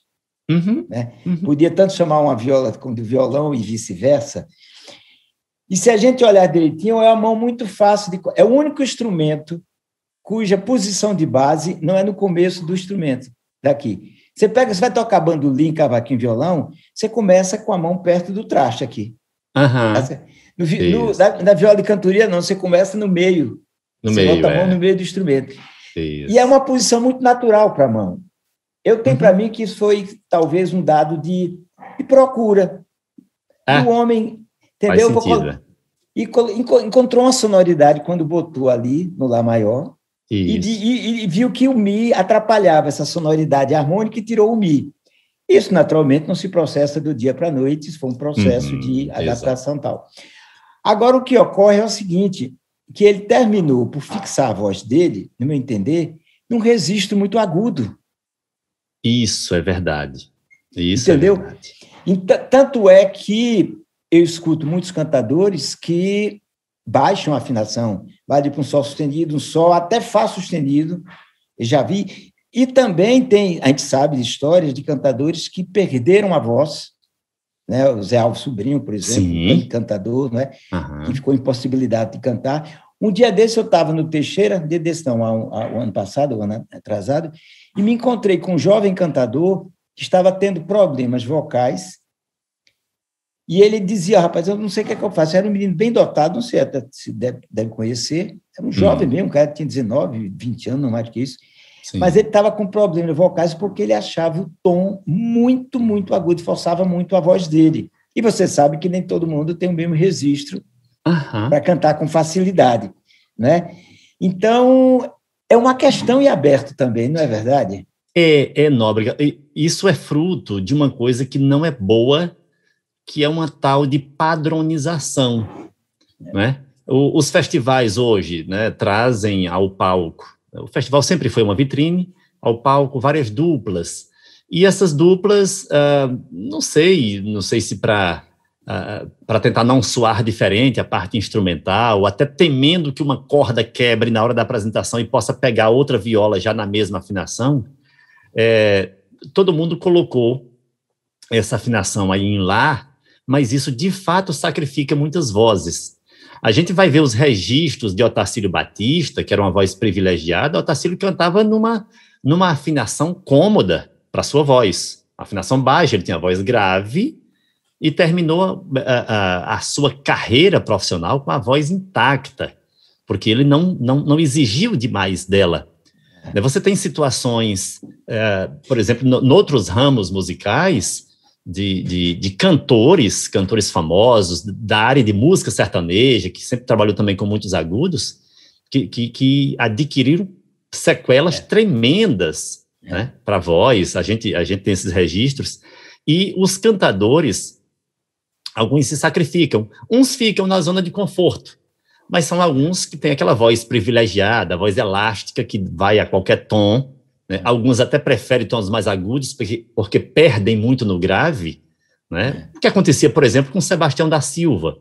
uhum, né? uhum. podia tanto chamar uma viola como de violão e vice-versa. E se a gente olhar direitinho, é uma mão muito fácil de. É o único instrumento cuja posição de base não é no começo do instrumento, daqui. Você pega, você vai tocar bandolim, cavaquinho, violão, você começa com a mão perto do traste aqui. Uhum. No, no, na, na, viola de cantoria, não, você começa no meio no você meio, bota a mão é. no meio do instrumento. Isso. E é uma posição muito natural para a mão. Eu tenho uhum. para mim que isso foi talvez um dado de, de procura. Ah, o homem, entendeu? Sentido, e encontrou uma sonoridade quando botou ali no Lá maior e, e, e, viu que o Mi atrapalhava essa sonoridade harmônica e tirou o Mi. Isso, naturalmente, não se processa do dia para a noite, isso foi um processo uhum, de adaptação exato. tal. Agora, o que ocorre é o seguinte: que ele terminou por fixar a voz dele, no meu entender, num registro muito agudo. Isso é verdade. Isso é Entendeu? É verdade. Então, tanto é que eu escuto muitos cantadores que baixam a afinação, vai para um sol sustenido, um sol até fá sustenido, eu já vi. E também tem, a gente sabe de histórias de cantadores que perderam a voz né? O Zé Alves Sobrinho, por exemplo, um cantador, né? Uhum. Que ficou impossibilidade de cantar. Um dia desse eu estava no Teixeira, dia desse não, o um, ano passado, o um ano atrasado, e me encontrei com um jovem cantador que estava tendo problemas vocais. E ele dizia, rapaz, eu não sei o que é que eu faço. Era um menino bem dotado, não sei até se deve, deve conhecer. Era um hum. jovem mesmo, um cara que tinha 19, 20 anos, não mais do que isso. Mas ele estava com problemas vocais porque ele achava o tom muito, muito agudo, forçava muito a voz dele. E você sabe que nem todo mundo tem o mesmo registro uhum. para cantar com facilidade, né? Então, é uma questão e aberto também, não é verdade? É, é nobre. Isso é fruto de uma coisa que não é boa, que é uma tal de padronização, é. né? O, os festivais hoje né, trazem ao palco o festival sempre foi uma vitrine, ao palco várias duplas. E essas duplas, uh, não sei, não sei se para uh, ah, para tentar não soar diferente a parte instrumental, ou até temendo que uma corda quebre na hora da apresentação e possa pegar outra viola já na mesma afinação, é, todo mundo colocou essa afinação aí em lá, mas isso de fato sacrifica muitas vozes. A gente vai ver os registros de Otacílio Batista, que era uma voz privilegiada. Otacílio cantava numa, numa afinação cômoda para sua voz, afinação baixa, ele tinha voz grave e terminou a, eh, a, eh, a sua carreira profissional com a voz intacta, porque ele não, não, não exigiu demais dela. É. Né, você tem situações, eh, por exemplo, em outros ramos musicais, de, de, de, cantores, cantores famosos, da área de música sertaneja, que sempre trabalhou também com muitos agudos, que, que, que adquiriram sequelas é. tremendas é. né, para voz. A gente, a gente tem esses registros. E os cantadores, alguns se sacrificam. Uns ficam na zona de conforto, mas são alguns que têm aquela voz privilegiada, a voz elástica que vai a qualquer tom, né? Alguns até preferem tons mais agudos porque, porque perdem muito no grave. Né? É. O que acontecia, por exemplo, com Sebastião da Silva,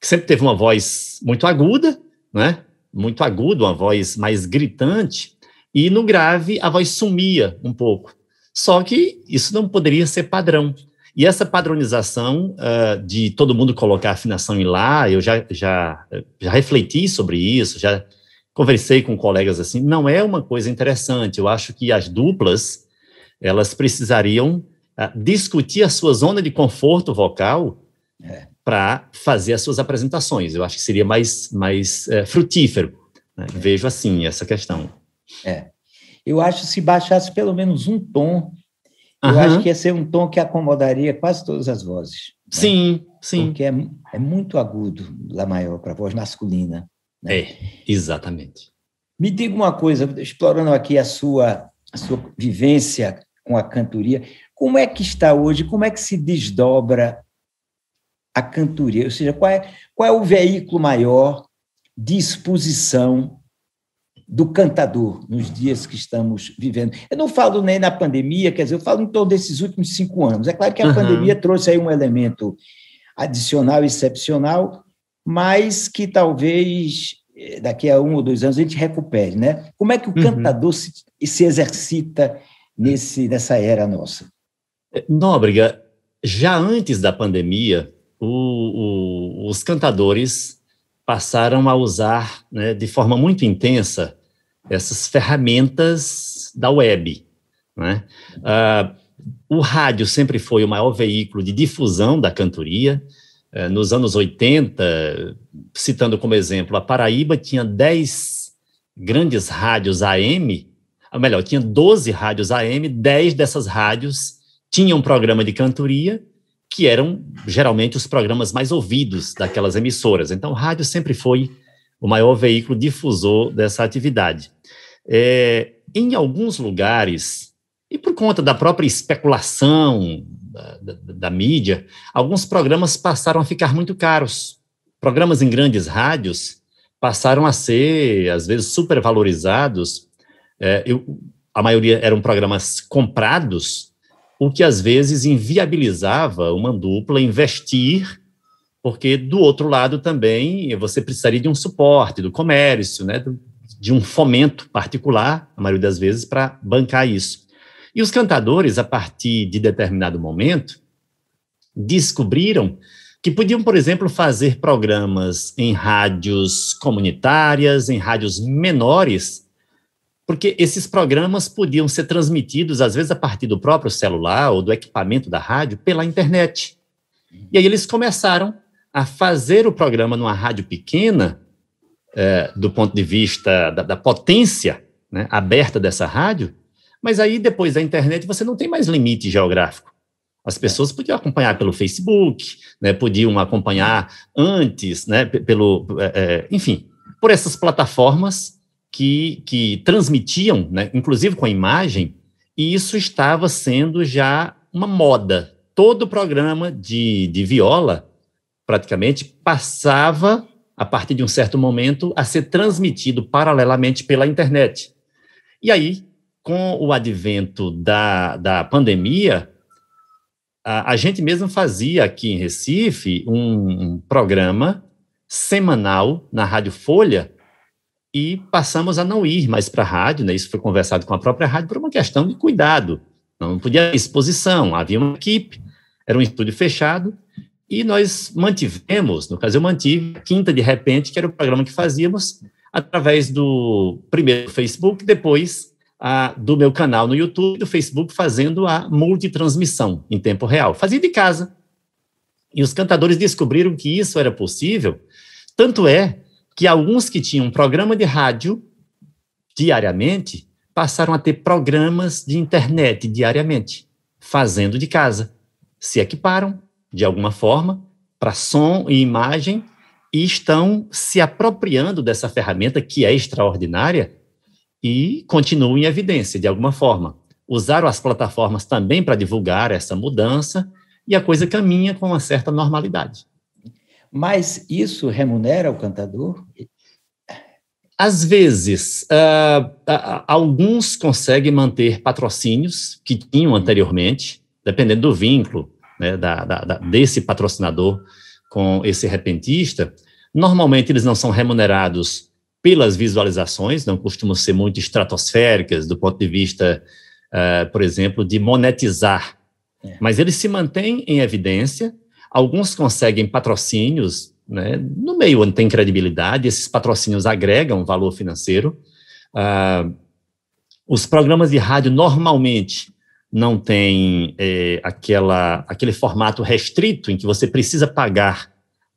que sempre teve uma voz muito aguda, né? muito aguda, uma voz mais gritante, e no grave a voz sumia um pouco. Só que isso não poderia ser padrão. E essa padronização uh, de todo mundo colocar afinação em lá, eu já, já, já refleti sobre isso, já conversei com colegas assim, não é uma coisa interessante. Eu acho que as duplas, elas precisariam ah, discutir a sua zona de conforto vocal é. para fazer as suas apresentações. Eu acho que seria mais, mais eh, frutífero. Né? É. Vejo assim essa questão. É. Eu acho que se baixasse pelo menos um tom, eu acho que ia ser um tom que acomodaria quase todas as vozes. Né? Sim, sim. Porque é, é muito agudo lá maior para a voz masculina. Né? É, exatamente. Me diga uma coisa, explorando aqui a sua, a sua vivência com a cantoria, como é que está hoje, como é que se desdobra a cantoria? Ou seja, qual é, qual é o veículo maior de exposição do cantador nos dias que estamos vivendo. Eu não falo nem na pandemia, quer dizer, eu falo em todos esses últimos cinco anos. É claro que a uhum. pandemia trouxe aí um elemento adicional, excepcional, mas que talvez eh, daqui a um ou dois anos a gente recupere, né? Como é que o uhum. cantador se, se exercita nesse, nessa era nossa? É, Nóbrega, já antes da pandemia, o, o, os cantadores passaram a usar né, de forma muito intensa essas ferramentas da web. Né? Ah, o rádio sempre foi o maior veículo de difusão da cantoria, eh, nos anos 80, citando como exemplo, a Paraíba tinha 10 grandes rádios AM, ou melhor, tinha 12 rádios AM, 10 dessas rádios tinham programa de cantoria, que eram geralmente os programas mais ouvidos daquelas emissoras. Então, rádio sempre foi o maior veículo difusor dessa atividade. É, em alguns lugares, e por conta da própria especulação da, da, mídia, alguns programas passaram a ficar muito caros. Programas em grandes rádios passaram a ser, às vezes, supervalorizados. É, eu, a maioria eram programas comprados, o que às vezes inviabilizava uma dupla investir, porque do outro lado também você precisaria de um suporte, do comércio, né, de um fomento particular, a maioria das vezes, para bancar isso. E os cantadores, a partir de determinado momento, descobriram que podiam, por exemplo, fazer programas em rádios comunitárias, em rádios menores, porque esses programas podiam ser transmitidos, às vezes, a partir do próprio celular ou do equipamento da rádio, pela internet. E aí eles começaram a fazer o programa numa rádio pequena, eh, do ponto de vista da, da potência né, aberta dessa rádio, mas aí, depois da internet, você não tem mais limite geográfico. As pessoas podiam acompanhar pelo Facebook, né, podiam acompanhar antes, né, pelo, é, é, enfim, por essas plataformas que, que transmitiam, né, inclusive com a imagem, e isso estava sendo já uma moda. Todo programa de, de viola, praticamente, passava, a partir de um certo momento, a ser transmitido paralelamente pela internet. E aí, com o advento da, da pandemia, a, a gente mesmo fazia aqui em Recife um, um programa semanal na Rádio Folha e passamos a não ir mais para a rádio, né? isso foi conversado com a própria rádio por uma questão de cuidado, não podia exposição, havia uma equipe, era um estúdio fechado, e nós mantivemos, no caso eu mantive, Quinta de Repente, que era o programa que fazíamos, através do primeiro Facebook, depois a, do meu canal no YouTube, do Facebook, fazendo a multitransmissão em tempo real. Fazia de casa. E os cantadores descobriram que isso era possível, tanto é que alguns que tinham um programa de rádio diariamente passaram a ter programas de internet diariamente, fazendo de casa. Se equiparam, de alguma forma, para som e imagem e estão se apropriando dessa ferramenta que é extraordinária e continuam em evidência de alguma forma. Usaram as plataformas também para divulgar essa mudança e a coisa caminha com uma certa normalidade. Mas isso remunera o cantador? Às vezes, uh, uh, alguns conseguem manter patrocínios que tinham anteriormente, dependendo do vínculo né, da, da, da, desse patrocinador com esse repentista. Normalmente, eles não são remunerados pelas visualizações, não costumam ser muito estratosféricas do ponto de vista, uh, por exemplo, de monetizar. É. Mas ele se mantém em evidência, alguns conseguem patrocínios, né? no meio onde tem credibilidade, esses patrocínios agregam valor financeiro. Uh, os programas de rádio normalmente não têm eh, aquela, aquele formato restrito em que você precisa pagar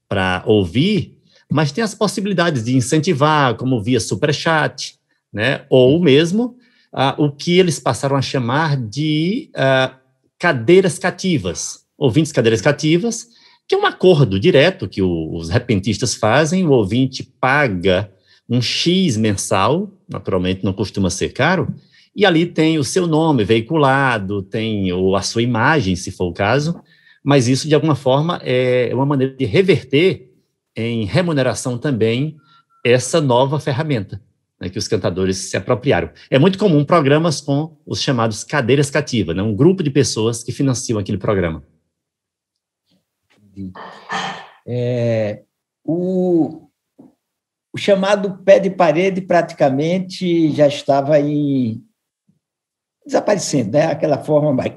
para ouvir mas tem as possibilidades de incentivar, como via superchat, né? ou mesmo ah, o que eles passaram a chamar de ah, cadeiras cativas, ouvintes cadeiras cativas, que é um acordo direto que o, os repentistas fazem, o ouvinte paga um X mensal, naturalmente não costuma ser caro, e ali tem o seu nome veiculado, tem ou a sua imagem, se for o caso, mas isso, de alguma forma, é uma maneira de reverter em remuneração também essa nova ferramenta né, que os cantadores se apropriaram. É muito comum programas com os chamados cadeiras cativas, né, um grupo de pessoas que financiam aquele programa. É, o, o chamado pé de parede praticamente já estava em, desaparecendo, né? aquela forma mais,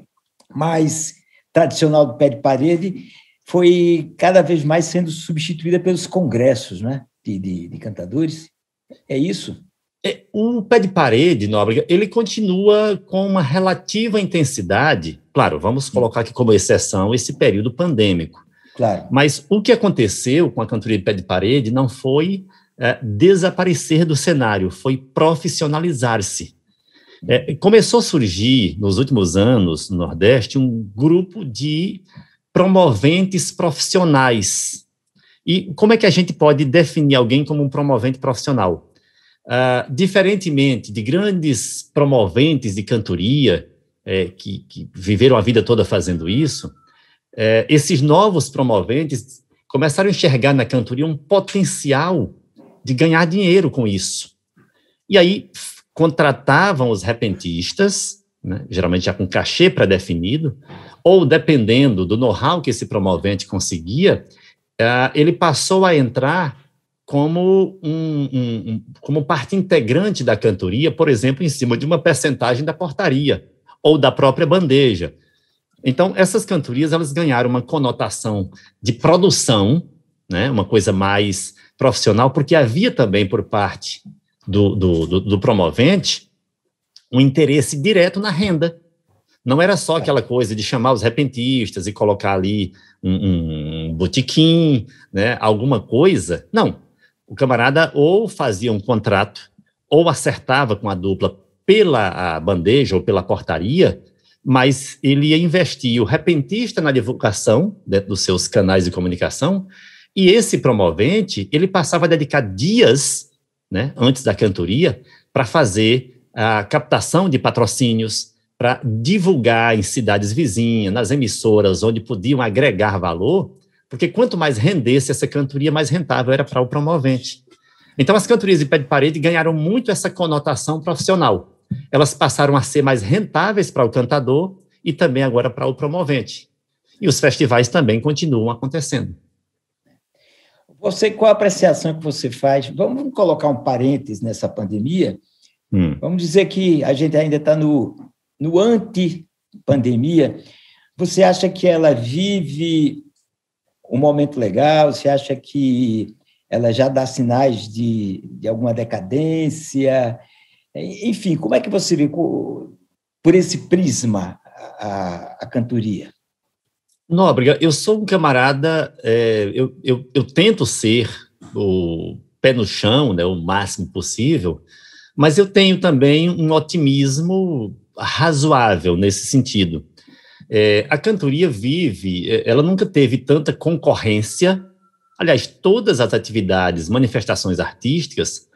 mais tradicional do pé de parede, foi cada vez mais sendo substituída pelos congressos né, de, de, de cantadores. É isso? É, o pé de parede, Nóbrega, ele continua com uma relativa intensidade. Claro, vamos colocar aqui como exceção esse período pandêmico. Claro. Mas o que aconteceu com a cantoria de pé de parede não foi é, desaparecer do cenário, foi profissionalizar-se. É, começou a surgir, nos últimos anos, no Nordeste, um grupo de promoventes profissionais. E como é que a gente pode definir alguém como um promovente profissional? Uh, diferentemente de grandes promoventes de cantoria, é, que, que, viveram a vida toda fazendo isso, é, esses novos promoventes começaram a enxergar na cantoria um potencial de ganhar dinheiro com isso. E aí contratavam os repentistas, né, geralmente já com cachê pré-definido, ou dependendo do know-how que esse promovente conseguia, eh, ele passou a entrar como, um, um, um, como parte integrante da cantoria, por exemplo, em cima de uma percentagem da portaria ou da própria bandeja. Então, essas cantorias elas ganharam uma conotação de produção, né, uma coisa mais profissional, porque havia também por parte do, do, do, do promovente um interesse direto na renda. Não era só aquela coisa de chamar os repentistas e colocar ali um, um botiquim, né, alguma coisa. Não. O camarada ou fazia um contrato, ou acertava com a dupla pela bandeja ou pela portaria, mas ele ia investir o repentista na divulgação dentro dos seus canais de comunicação, e esse promovente, ele passava a dedicar dias, né, antes da cantoria, para fazer a captação de patrocínios, para divulgar em cidades vizinhas, nas emissoras, onde podiam agregar valor, porque quanto mais rendesse essa cantoria, mais rentável era para o promovente. Então, as cantorias de pé de parede ganharam muito essa conotação profissional. Elas passaram a ser mais rentáveis para o cantador e também agora para o promovente. E os festivais também continuam acontecendo. Você, qual a apreciação que você faz? Vamos colocar um parênteses nessa pandemia. Hum. Vamos dizer que a gente ainda está no no anti-pandemia, você acha que ela vive um momento legal? Você acha que ela já dá sinais de, de alguma decadência? Enfim, como é que você vê por esse prisma a, a cantoria? Nóbrega, eu sou um camarada, é, eu, eu, eu tento ser o pé no chão, né, o máximo possível, mas eu tenho também um otimismo razoável nesse sentido. É, a cantoria vive, é, ela nunca teve tanta concorrência. Aliás, todas as atividades, manifestações artísticas,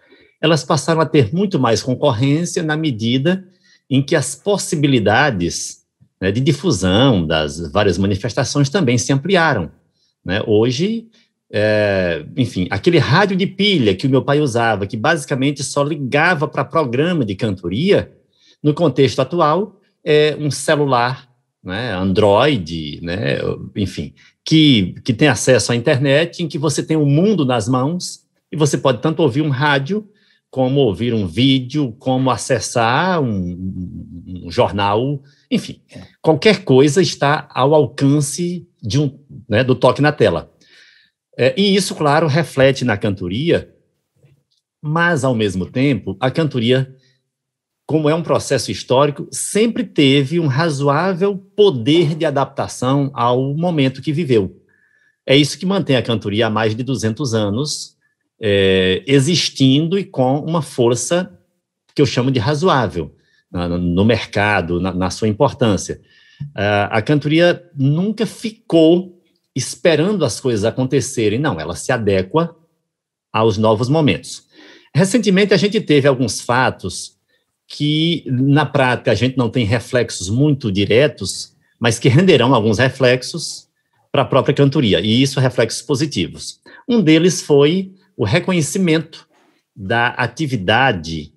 elas passaram a ter muito mais concorrência na medida em que as possibilidades né, de difusão das várias manifestações também se ampliaram. Né? Hoje, é, enfim, aquele rádio de pilha que o meu pai usava, que basicamente só ligava para programa de cantoria, no contexto atual, é um celular, né, Android, né, enfim, que, que tem acesso à internet, em que você tem o um mundo nas mãos e você pode tanto ouvir um rádio, como ouvir um vídeo, como acessar um, um jornal, enfim, é. qualquer coisa está ao alcance de um, né, do toque na tela. É, e isso, claro, reflete na cantoria, mas, ao mesmo tempo, a cantoria como é um processo histórico, sempre teve um razoável poder de adaptação ao momento que viveu. É isso que mantém a cantoria há mais de 200 anos é, existindo e com uma força que eu chamo de razoável na, no mercado, na, na sua importância. Uh, a cantoria nunca ficou esperando as coisas acontecerem, não, ela se adequa aos novos momentos. Recentemente, a gente teve alguns fatos que na prática a gente não tem reflexos muito diretos, mas que renderão alguns reflexos para a própria cantoria, e isso é reflexos positivos. Um deles foi o reconhecimento da atividade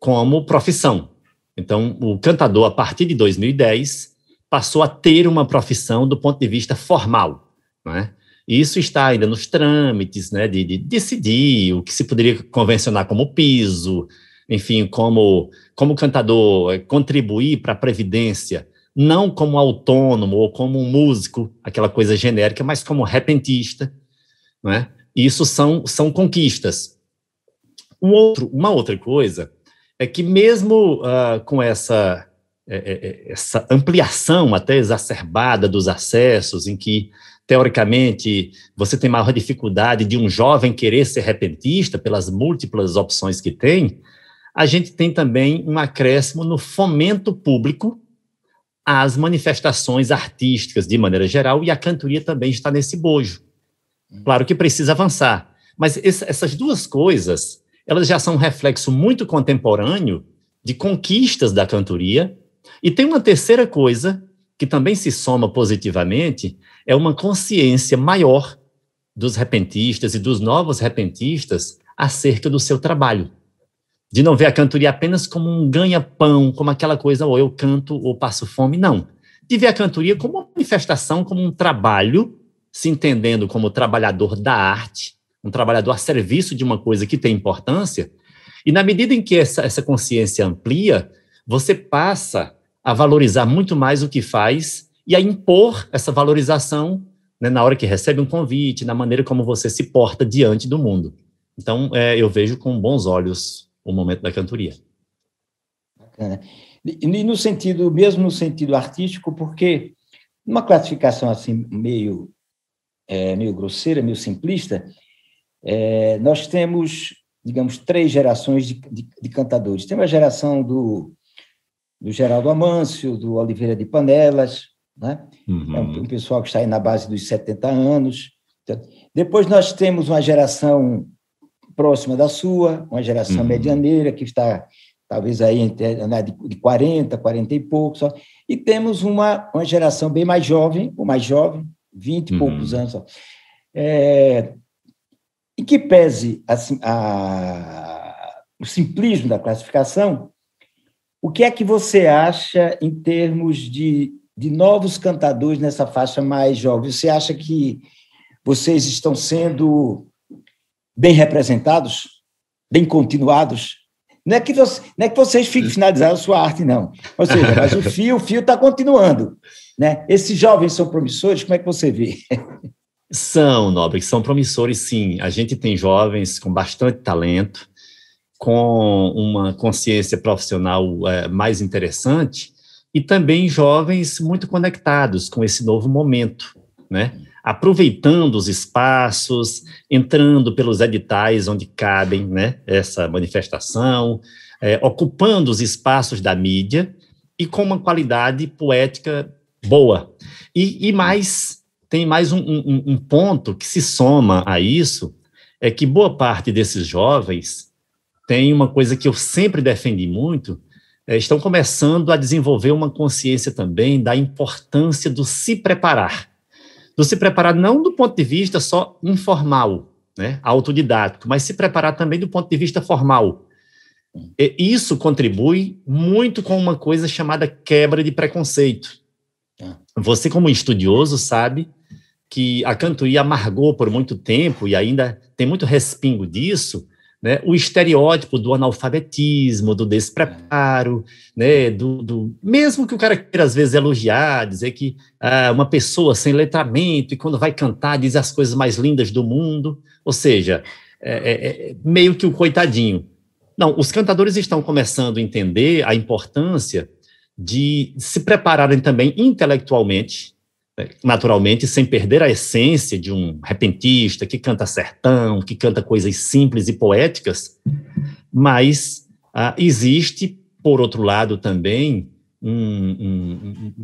como profissão. Então, o cantador, a partir de 2010, passou a ter uma profissão do ponto de vista formal. Né? Isso está ainda nos trâmites né, de, de decidir o que se poderia convencionar como piso, enfim, como, como cantador, é, contribuir para a Previdência, não como autônomo ou como um músico, aquela coisa genérica, mas como repentista. Né? Isso são, são conquistas. Um outro, uma outra coisa é que, mesmo uh, com essa, é, é, é, essa ampliação até exacerbada dos acessos, em que teoricamente, você tem maior dificuldade de um jovem querer ser repentista pelas múltiplas opções que tem, a gente tem também um acréscimo no fomento público às manifestações artísticas de maneira geral, e a cantoria também está nesse bojo. Hum. Claro que precisa avançar, mas essas duas coisas elas já são um reflexo muito contemporâneo de conquistas da cantoria. E tem uma terceira coisa que também se soma positivamente, é uma consciência maior dos repentistas e dos novos repentistas acerca do seu trabalho de não ver a cantoria apenas como um ganha-pão, como aquela coisa, ou eu canto ou passo fome, não. De ver a cantoria como uma manifestação, como um trabalho, se entendendo como trabalhador da arte, um trabalhador a serviço de uma coisa que tem importância. E na medida em que essa, essa consciência amplia, você passa a valorizar muito mais o que faz e a impor essa valorização né, na hora que recebe um convite, na maneira como você se porta diante do mundo. Então, é, eu vejo com bons olhos o momento da cantoria. Bacana. E no sentido, mesmo no sentido artístico, porque numa classificação assim meio, é, meio grosseira, meio simplista, é, nós temos, digamos, três gerações de, de, de cantadores. Temos a geração do, do Geraldo Amâncio, do Oliveira de Panelas, né? Uhum. é um, um pessoal que está aí na base dos 70 anos. Então, depois nós temos uma geração próxima da sua, uma geração uhum. medianeira que está talvez aí entre, né, de 40, 40 e poucos, e temos uma, uma geração bem mais jovem, ou mais jovem, 20 e uhum. poucos anos. Só. É, e que pese a, assim, a, o simplismo da classificação, o que é que você acha em termos de, de novos cantadores nessa faixa mais jovem? Você acha que vocês estão sendo bem representados, bem continuados. Não é que, você, não é que vocês fiquem finalizaram a sua arte, não. Ou seja, mas o [laughs] fio, o fio está continuando. Né? Esses jovens são promissores, como é que você vê? São, Nobre, são promissores, sim. A gente tem jovens com bastante talento, com uma consciência profissional é, mais interessante e também jovens muito conectados com esse novo momento, né? aproveitando os espaços, entrando pelos editais onde cabem né, essa manifestação, é, ocupando os espaços da mídia e com uma qualidade poética boa. E, e mais, tem mais um, um, um ponto que se soma a isso, é que boa parte desses jovens tem uma coisa que eu sempre defendi muito, é, estão começando a desenvolver uma consciência também da importância do se preparar do então, se preparar não do ponto de vista só informal, né, autodidático, mas se preparar também do ponto de vista formal. E isso contribui muito com uma coisa chamada quebra de preconceito. É. Você, como estudioso, sabe que a cantoria amargou por muito tempo e ainda tem muito respingo disso né, o estereótipo do analfabetismo, do despreparo, né, do, do, mesmo que o cara queira às vezes elogiar, dizer que ah, uma pessoa sem letramento e quando vai cantar diz as coisas mais lindas do mundo, ou seja, é, é, é meio que o coitadinho. Não, os cantadores estão começando a entender a importância de se prepararem também intelectualmente naturalmente sem perder a essência de um repentista que canta sertão, que canta coisas simples e poéticas, mas ah, existe, por outro lado, também um, um,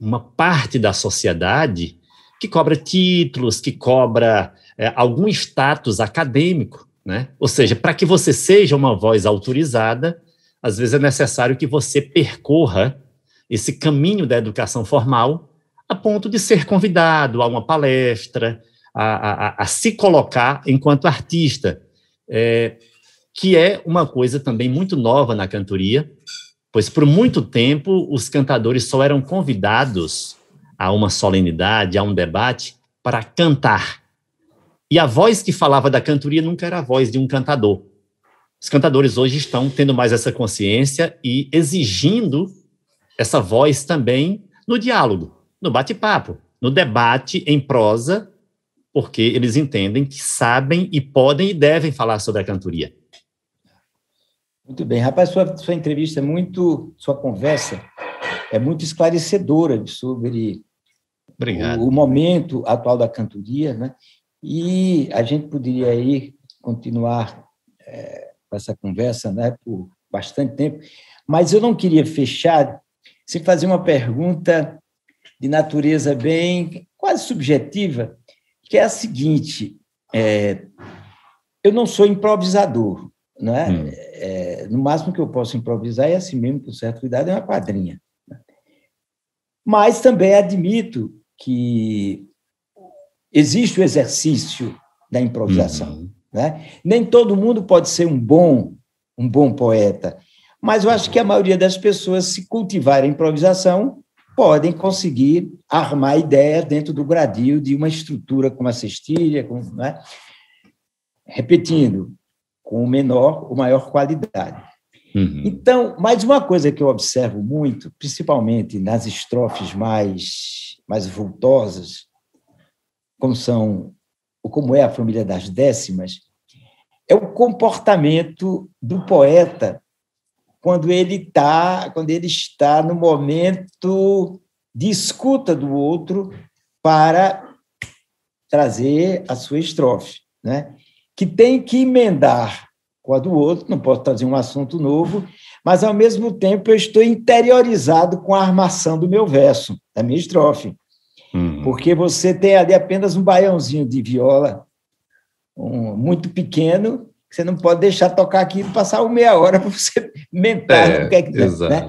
uma parte da sociedade que cobra títulos, que cobra é, algum status acadêmico, né? Ou seja, para que você seja uma voz autorizada, às vezes é necessário que você percorra esse caminho da educação formal a ponto de ser convidado a uma palestra, a, a, a se colocar enquanto artista, é, que é uma coisa também muito nova na cantoria, pois por muito tempo os cantadores só eram convidados a uma solenidade, a um debate, para cantar. E a voz que falava da cantoria nunca era a voz de um cantador. Os cantadores hoje estão tendo mais essa consciência e exigindo essa voz também no diálogo no bate-papo, no debate em prosa, porque eles entendem que sabem e podem e devem falar sobre a cantoria. Muito bem, rapaz, sua, sua entrevista é muito, sua conversa é muito esclarecedora sobre O, o momento atual da cantoria, né? E a gente poderia aí continuar é, essa conversa, né, por bastante tempo, mas eu não queria fechar sem fazer uma pergunta de natureza bem quase subjetiva, que é a seguinte: é, eu não sou improvisador, né? Hum. É, no máximo que eu posso improvisar é assim mesmo, com certa cuidado, é uma quadrinha. Né? Mas também admito que existe o exercício da improvisação. Uhum. Né? Nem todo mundo pode ser um bom, um bom poeta, mas eu acho que a maioria das pessoas, se cultivar a improvisação, podem conseguir armar ideia dentro do gradil de uma estrutura como a cestilha, né? repetindo, com o menor ou maior qualidade. Uhum. Então, mais uma coisa que eu observo muito, principalmente nas estrofes mais, mais vultosas, como são ou como é a família das décimas, é o comportamento do poeta quando ele está quando ele está no momento de escuta do outro para trazer a sua estrofe, né? Que tem que emendar com a do outro, não posso trazer um assunto novo, mas ao mesmo tempo eu estou interiorizado com a armação do meu verso, da minha estrofe. Uhum. Porque você tem ali apenas um baiãozinho de viola, um, muito pequeno, você não pode deixar tocar aquilo passar uma meia hora [laughs] para você mentar é, que é que dá, Né?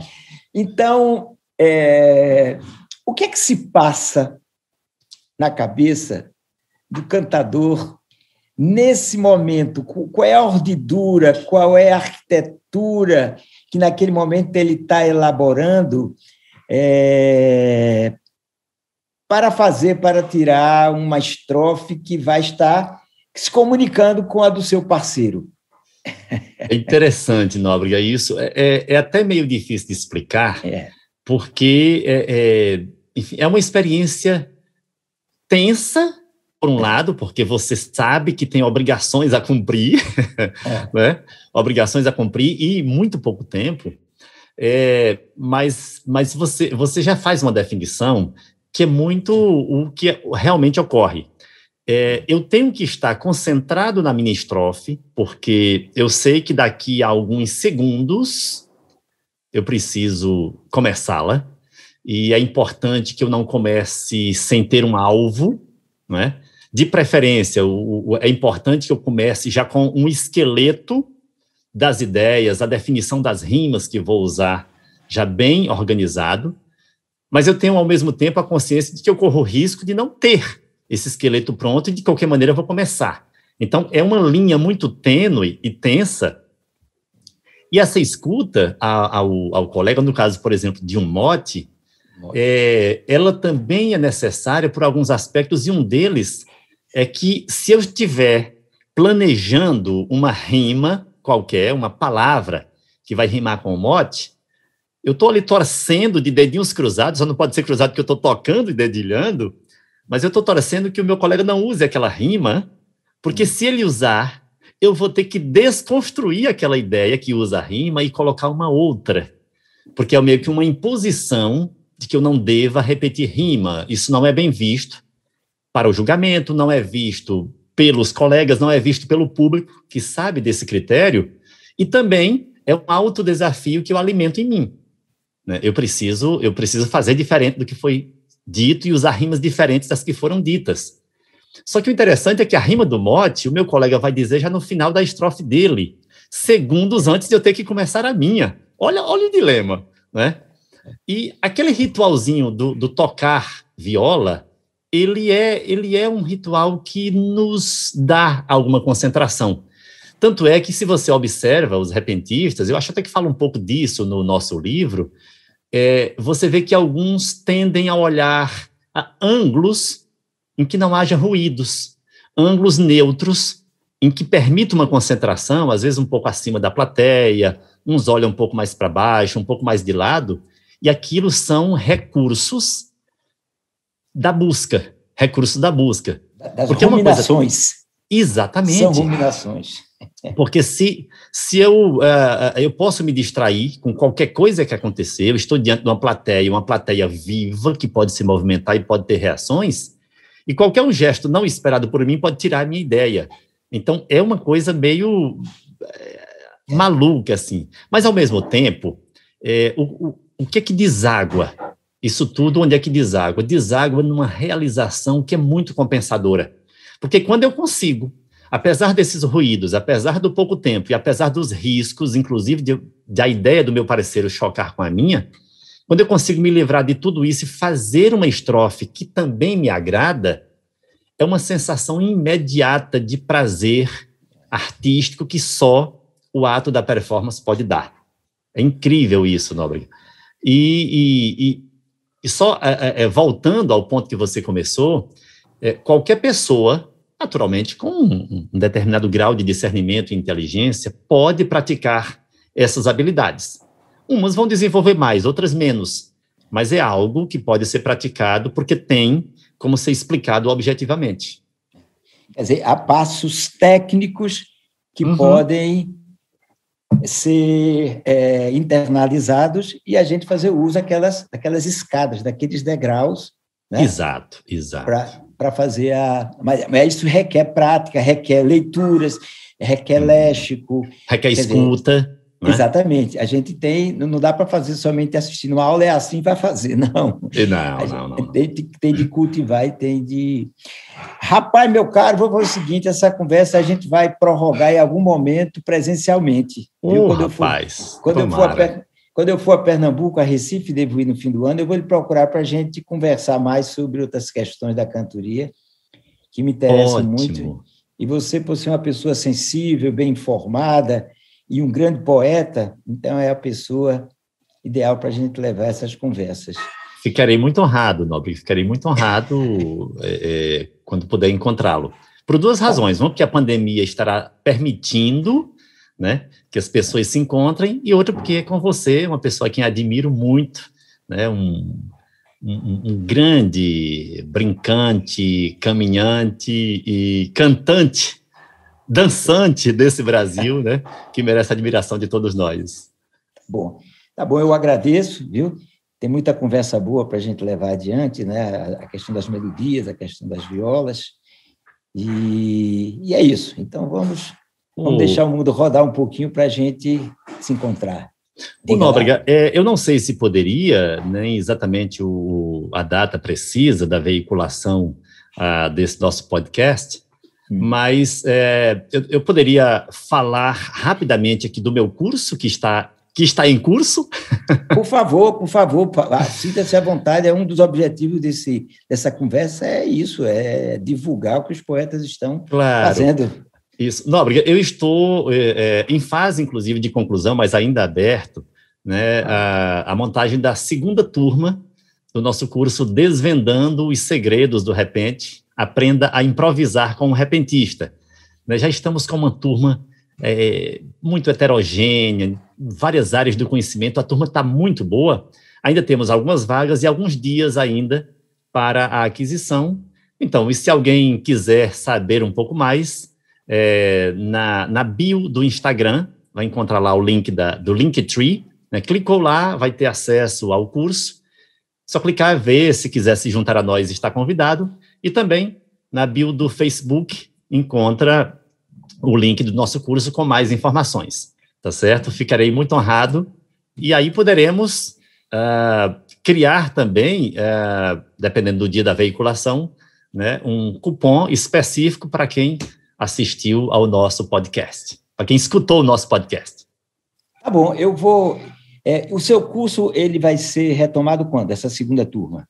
Então, é, o que é que se passa na cabeça do cantador nesse momento? Qual é a ordidura, qual é a arquitetura que naquele momento ele está elaborando é, para fazer, para tirar uma estrofe que vai estar se comunicando com a do seu parceiro. É interessante, Nóbrega, isso. É, é, é até meio difícil de explicar, é. porque é, é enfim, é uma experiência tensa, por um lado, porque você sabe que tem obrigações a cumprir, é. [laughs] né? obrigações a cumprir e muito pouco tempo, é, mas, mas você, você já faz uma definição que é muito o que realmente ocorre é, eu tenho que estar concentrado na minha estrofe, porque eu sei que daqui a alguns segundos eu preciso começá-la, e é importante que eu não comece sem ter um alvo, né? De preferência, o, o, é importante que eu comece já com um esqueleto das ideias, a definição das rimas que vou usar já bem organizado, mas eu tenho ao mesmo tempo a consciência de que eu corro risco de não ter esse esqueleto pronto e de qualquer maneira eu vou começar. Então é uma linha muito tênue e tensa. E essa escuta ao, ao colega, no caso, por exemplo, de um mote, é, ela também é necessária por alguns aspectos, e um deles é que se eu estiver planejando uma rima qualquer, uma palavra que vai rimar com o mote, eu estou ali torcendo de dedinhos cruzados, só não pode ser cruzado porque eu estou tocando e dedilhando, mas eu estou torcendo que o meu colega não use aquela rima, porque hum. se ele usar, eu vou ter que desconstruir aquela ideia que usa a rima e colocar uma outra. Porque é meio que uma imposição de que eu não deva repetir rima. Isso não é bem visto para o julgamento, não é visto pelos colegas, não é visto pelo público que sabe desse critério. E também é um autodesafio que eu alimento em mim. Né? Eu preciso, eu preciso fazer diferente do que foi dito e usar rimas diferentes das que foram ditas. Só que o interessante é que a rima do mote, o meu colega vai dizer já no final da estrofe dele, segundos antes de eu ter que começar a minha. Olha, olha o dilema, né? E aquele ritualzinho do, do tocar viola, ele é, ele é um ritual que nos dá alguma concentração. Tanto é que, se você observa os repentistas, eu acho até que falo um pouco disso no nosso livro, é, você vê que alguns tendem a olhar a ângulos em que não haja ruídos, ângulos neutros em que permita uma concentração, às vezes um pouco acima da plateia, uns olham um pouco mais para baixo, um pouco mais de lado, e aquilo são recursos da busca, recursos da busca. Das Porque ruminações. É uma coisa... Exatamente. São ruminações. Porque se, se eu, uh, eu posso me distrair com qualquer coisa que acontecer, eu estou diante de uma plateia, uma plateia viva que pode se movimentar e pode ter reações, e qualquer um gesto não esperado por mim pode tirar a minha ideia. Então, é uma coisa meio é, maluca, assim. Mas, ao mesmo tempo, é, o, o, o que é que deságua? Isso tudo, onde é que deságua? Deságua numa realização que é muito compensadora. Porque quando eu consigo Apesar desses ruídos, apesar do pouco tempo e apesar dos riscos, inclusive de, da ideia do meu parecer chocar com a minha, quando eu consigo me livrar de tudo isso e fazer uma estrofe que também me agrada, é uma sensação imediata de prazer artístico que só o ato da performance pode dar. É incrível isso, Nobre. E, e, e, só é, é, é, voltando ao ponto que você começou, é, qualquer pessoa naturalmente com um determinado grau de discernimento e inteligência, pode praticar essas habilidades. Umas vão desenvolver mais, outras menos, mas é algo que pode ser praticado porque tem como ser explicado objetivamente. Quer dizer, há passos técnicos que uhum. podem ser é, internalizados e a gente fazer uso daquelas, daquelas escadas, daqueles degraus. Né? Exato, exato para fazer a. Mas, mas, isso requer prática, requer leituras, requer hum. léxico. Requer escuta. Dizer, né? Exatamente. A gente tem, não dá para fazer somente assistindo uma aula, é assim vai fazer, [laughs] não. Não, não, não. Tem, tem, de cultivar e tem de. Rapaz, meu caro, vou fazer o seguinte: essa conversa a gente vai prorrogar em algum momento presencialmente. Oh, viu? Quando rapaz, eu for, quando eu for quando eu for a Pernambuco, a Recife, devo ir no fim do ano, eu vou lhe procurar para a gente conversar mais sobre outras questões da cantoria, que me interessam Ótimo. muito. E você, por ser uma pessoa sensível, bem informada e um grande poeta, então é a pessoa ideal para a gente levar essas conversas. Ficarei muito honrado, Nobre, ficarei muito honrado é, é, quando puder encontrá-lo. Por duas tá. razões. Uma, porque a pandemia estará permitindo né? Que as pessoas se encontrem, e outra porque é com você, uma pessoa que admiro muito, né? Um, um, um grande brincante, caminhante e cantante, dançante desse Brasil, né? Que merece a admiração de todos nós. Bom, tá bom, eu agradeço, viu? Tem muita conversa boa para a gente levar adiante, né? A questão das melodias, a questão das violas. E, e é isso. Então vamos Vamos o... deixar o mundo rodar um pouquinho para a gente se encontrar. Ô, Nóbrega, é, eu não sei se poderia, nem exatamente o, a data precisa da veiculação ah, desse nosso podcast, hum. mas é, eu, eu, poderia falar rapidamente aqui do meu curso que está, que está em curso. [laughs] Por favor, por favor, ah, sinta-se à vontade. É um dos objetivos desse, dessa conversa é isso, é divulgar o que os poetas estão claro. fazendo. Isso. Não, eu estou é, em fase, inclusive, de conclusão, mas ainda aberto, né, tá. a, a montagem da segunda turma do nosso curso Desvendando os Segredos do Repente, Aprenda a Improvisar com Repentista. Né, já estamos com uma turma é, muito heterogênea, várias áreas do conhecimento, a turma está muito boa, ainda temos algumas vagas e alguns dias ainda para a aquisição. Então, e se alguém quiser saber um pouco mais, é, na, na bio do Instagram, vai encontrar lá o link da, do Linktree, né? clicou lá, vai ter acesso ao curso, só clicar e ver, se quiser se juntar a nós, está convidado, e também na bio do Facebook encontra o link do nosso curso com mais informações, tá certo? Ficarei muito honrado, e aí poderemos uh, criar também, uh, dependendo do dia da veiculação, né, um cupom específico para quem assistiu ao nosso podcast, para quem escutou o nosso podcast. Tá bom, eu vou. É, o seu curso ele vai ser retomado quando? Essa segunda turma?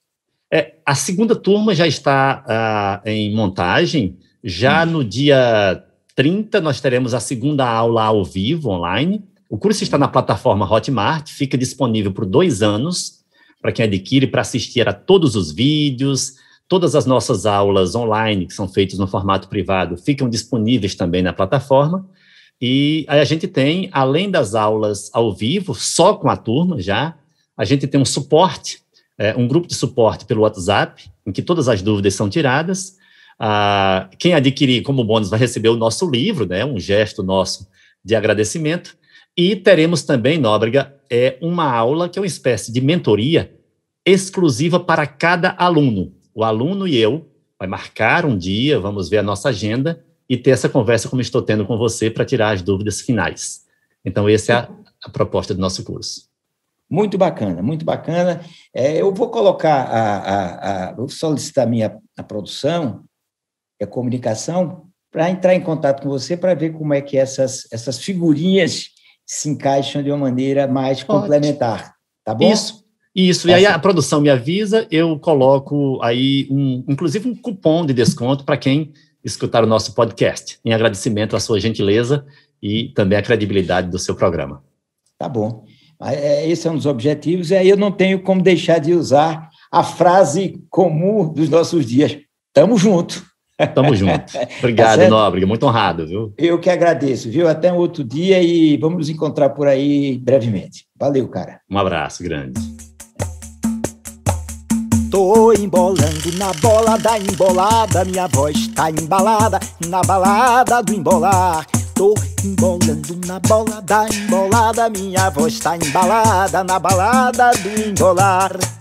É, a segunda turma já está uh, em montagem. Já hum. no dia 30, nós teremos a segunda aula ao vivo, online. O curso está na plataforma Hotmart, fica disponível por dois anos para quem adquire, para assistir a todos os vídeos, Todas as nossas aulas online, que são feitas no formato privado, ficam disponíveis também na plataforma. E aí a gente tem, além das aulas ao vivo, só com a turma já, a gente tem um suporte, é, um grupo de suporte pelo WhatsApp, em que todas as dúvidas são tiradas. Ah, quem adquirir como bônus vai receber o nosso livro, né, um gesto nosso de agradecimento. E teremos também, Nóbrega, é uma aula que é uma espécie de mentoria exclusiva para cada aluno o aluno e eu, vai marcar um dia, vamos ver a nossa agenda e ter essa conversa como estou tendo com você para tirar as dúvidas finais. Então, essa é a, a proposta do nosso curso. Muito bacana, muito bacana. É, eu vou colocar a, a, a vou solicitar minha a produção e a é comunicação para entrar em contato com você para ver como é que essas, essas figurinhas se encaixam de uma maneira mais Pode. complementar, tá bom? Isso. Isso, e aí a produção me avisa, eu coloco aí, um, inclusive, um cupom de desconto para quem escutar o nosso podcast, em agradecimento à sua gentileza e também à credibilidade do seu programa. Tá bom. É, esse é um dos objetivos, e aí eu não tenho como deixar de usar a frase comum dos nossos dias: tamo junto. Tamo junto. [laughs] Obrigado, tá Nobre, muito honrado, viu? Eu que agradeço, viu? Até um outro dia e vamos nos encontrar por aí brevemente. Valeu, cara. Um abraço grande. Tô embolando na bola da embolada, minha voz tá embalada na balada do embolar. Tô embolando na bola da embolada, minha voz tá embalada na balada do embolar.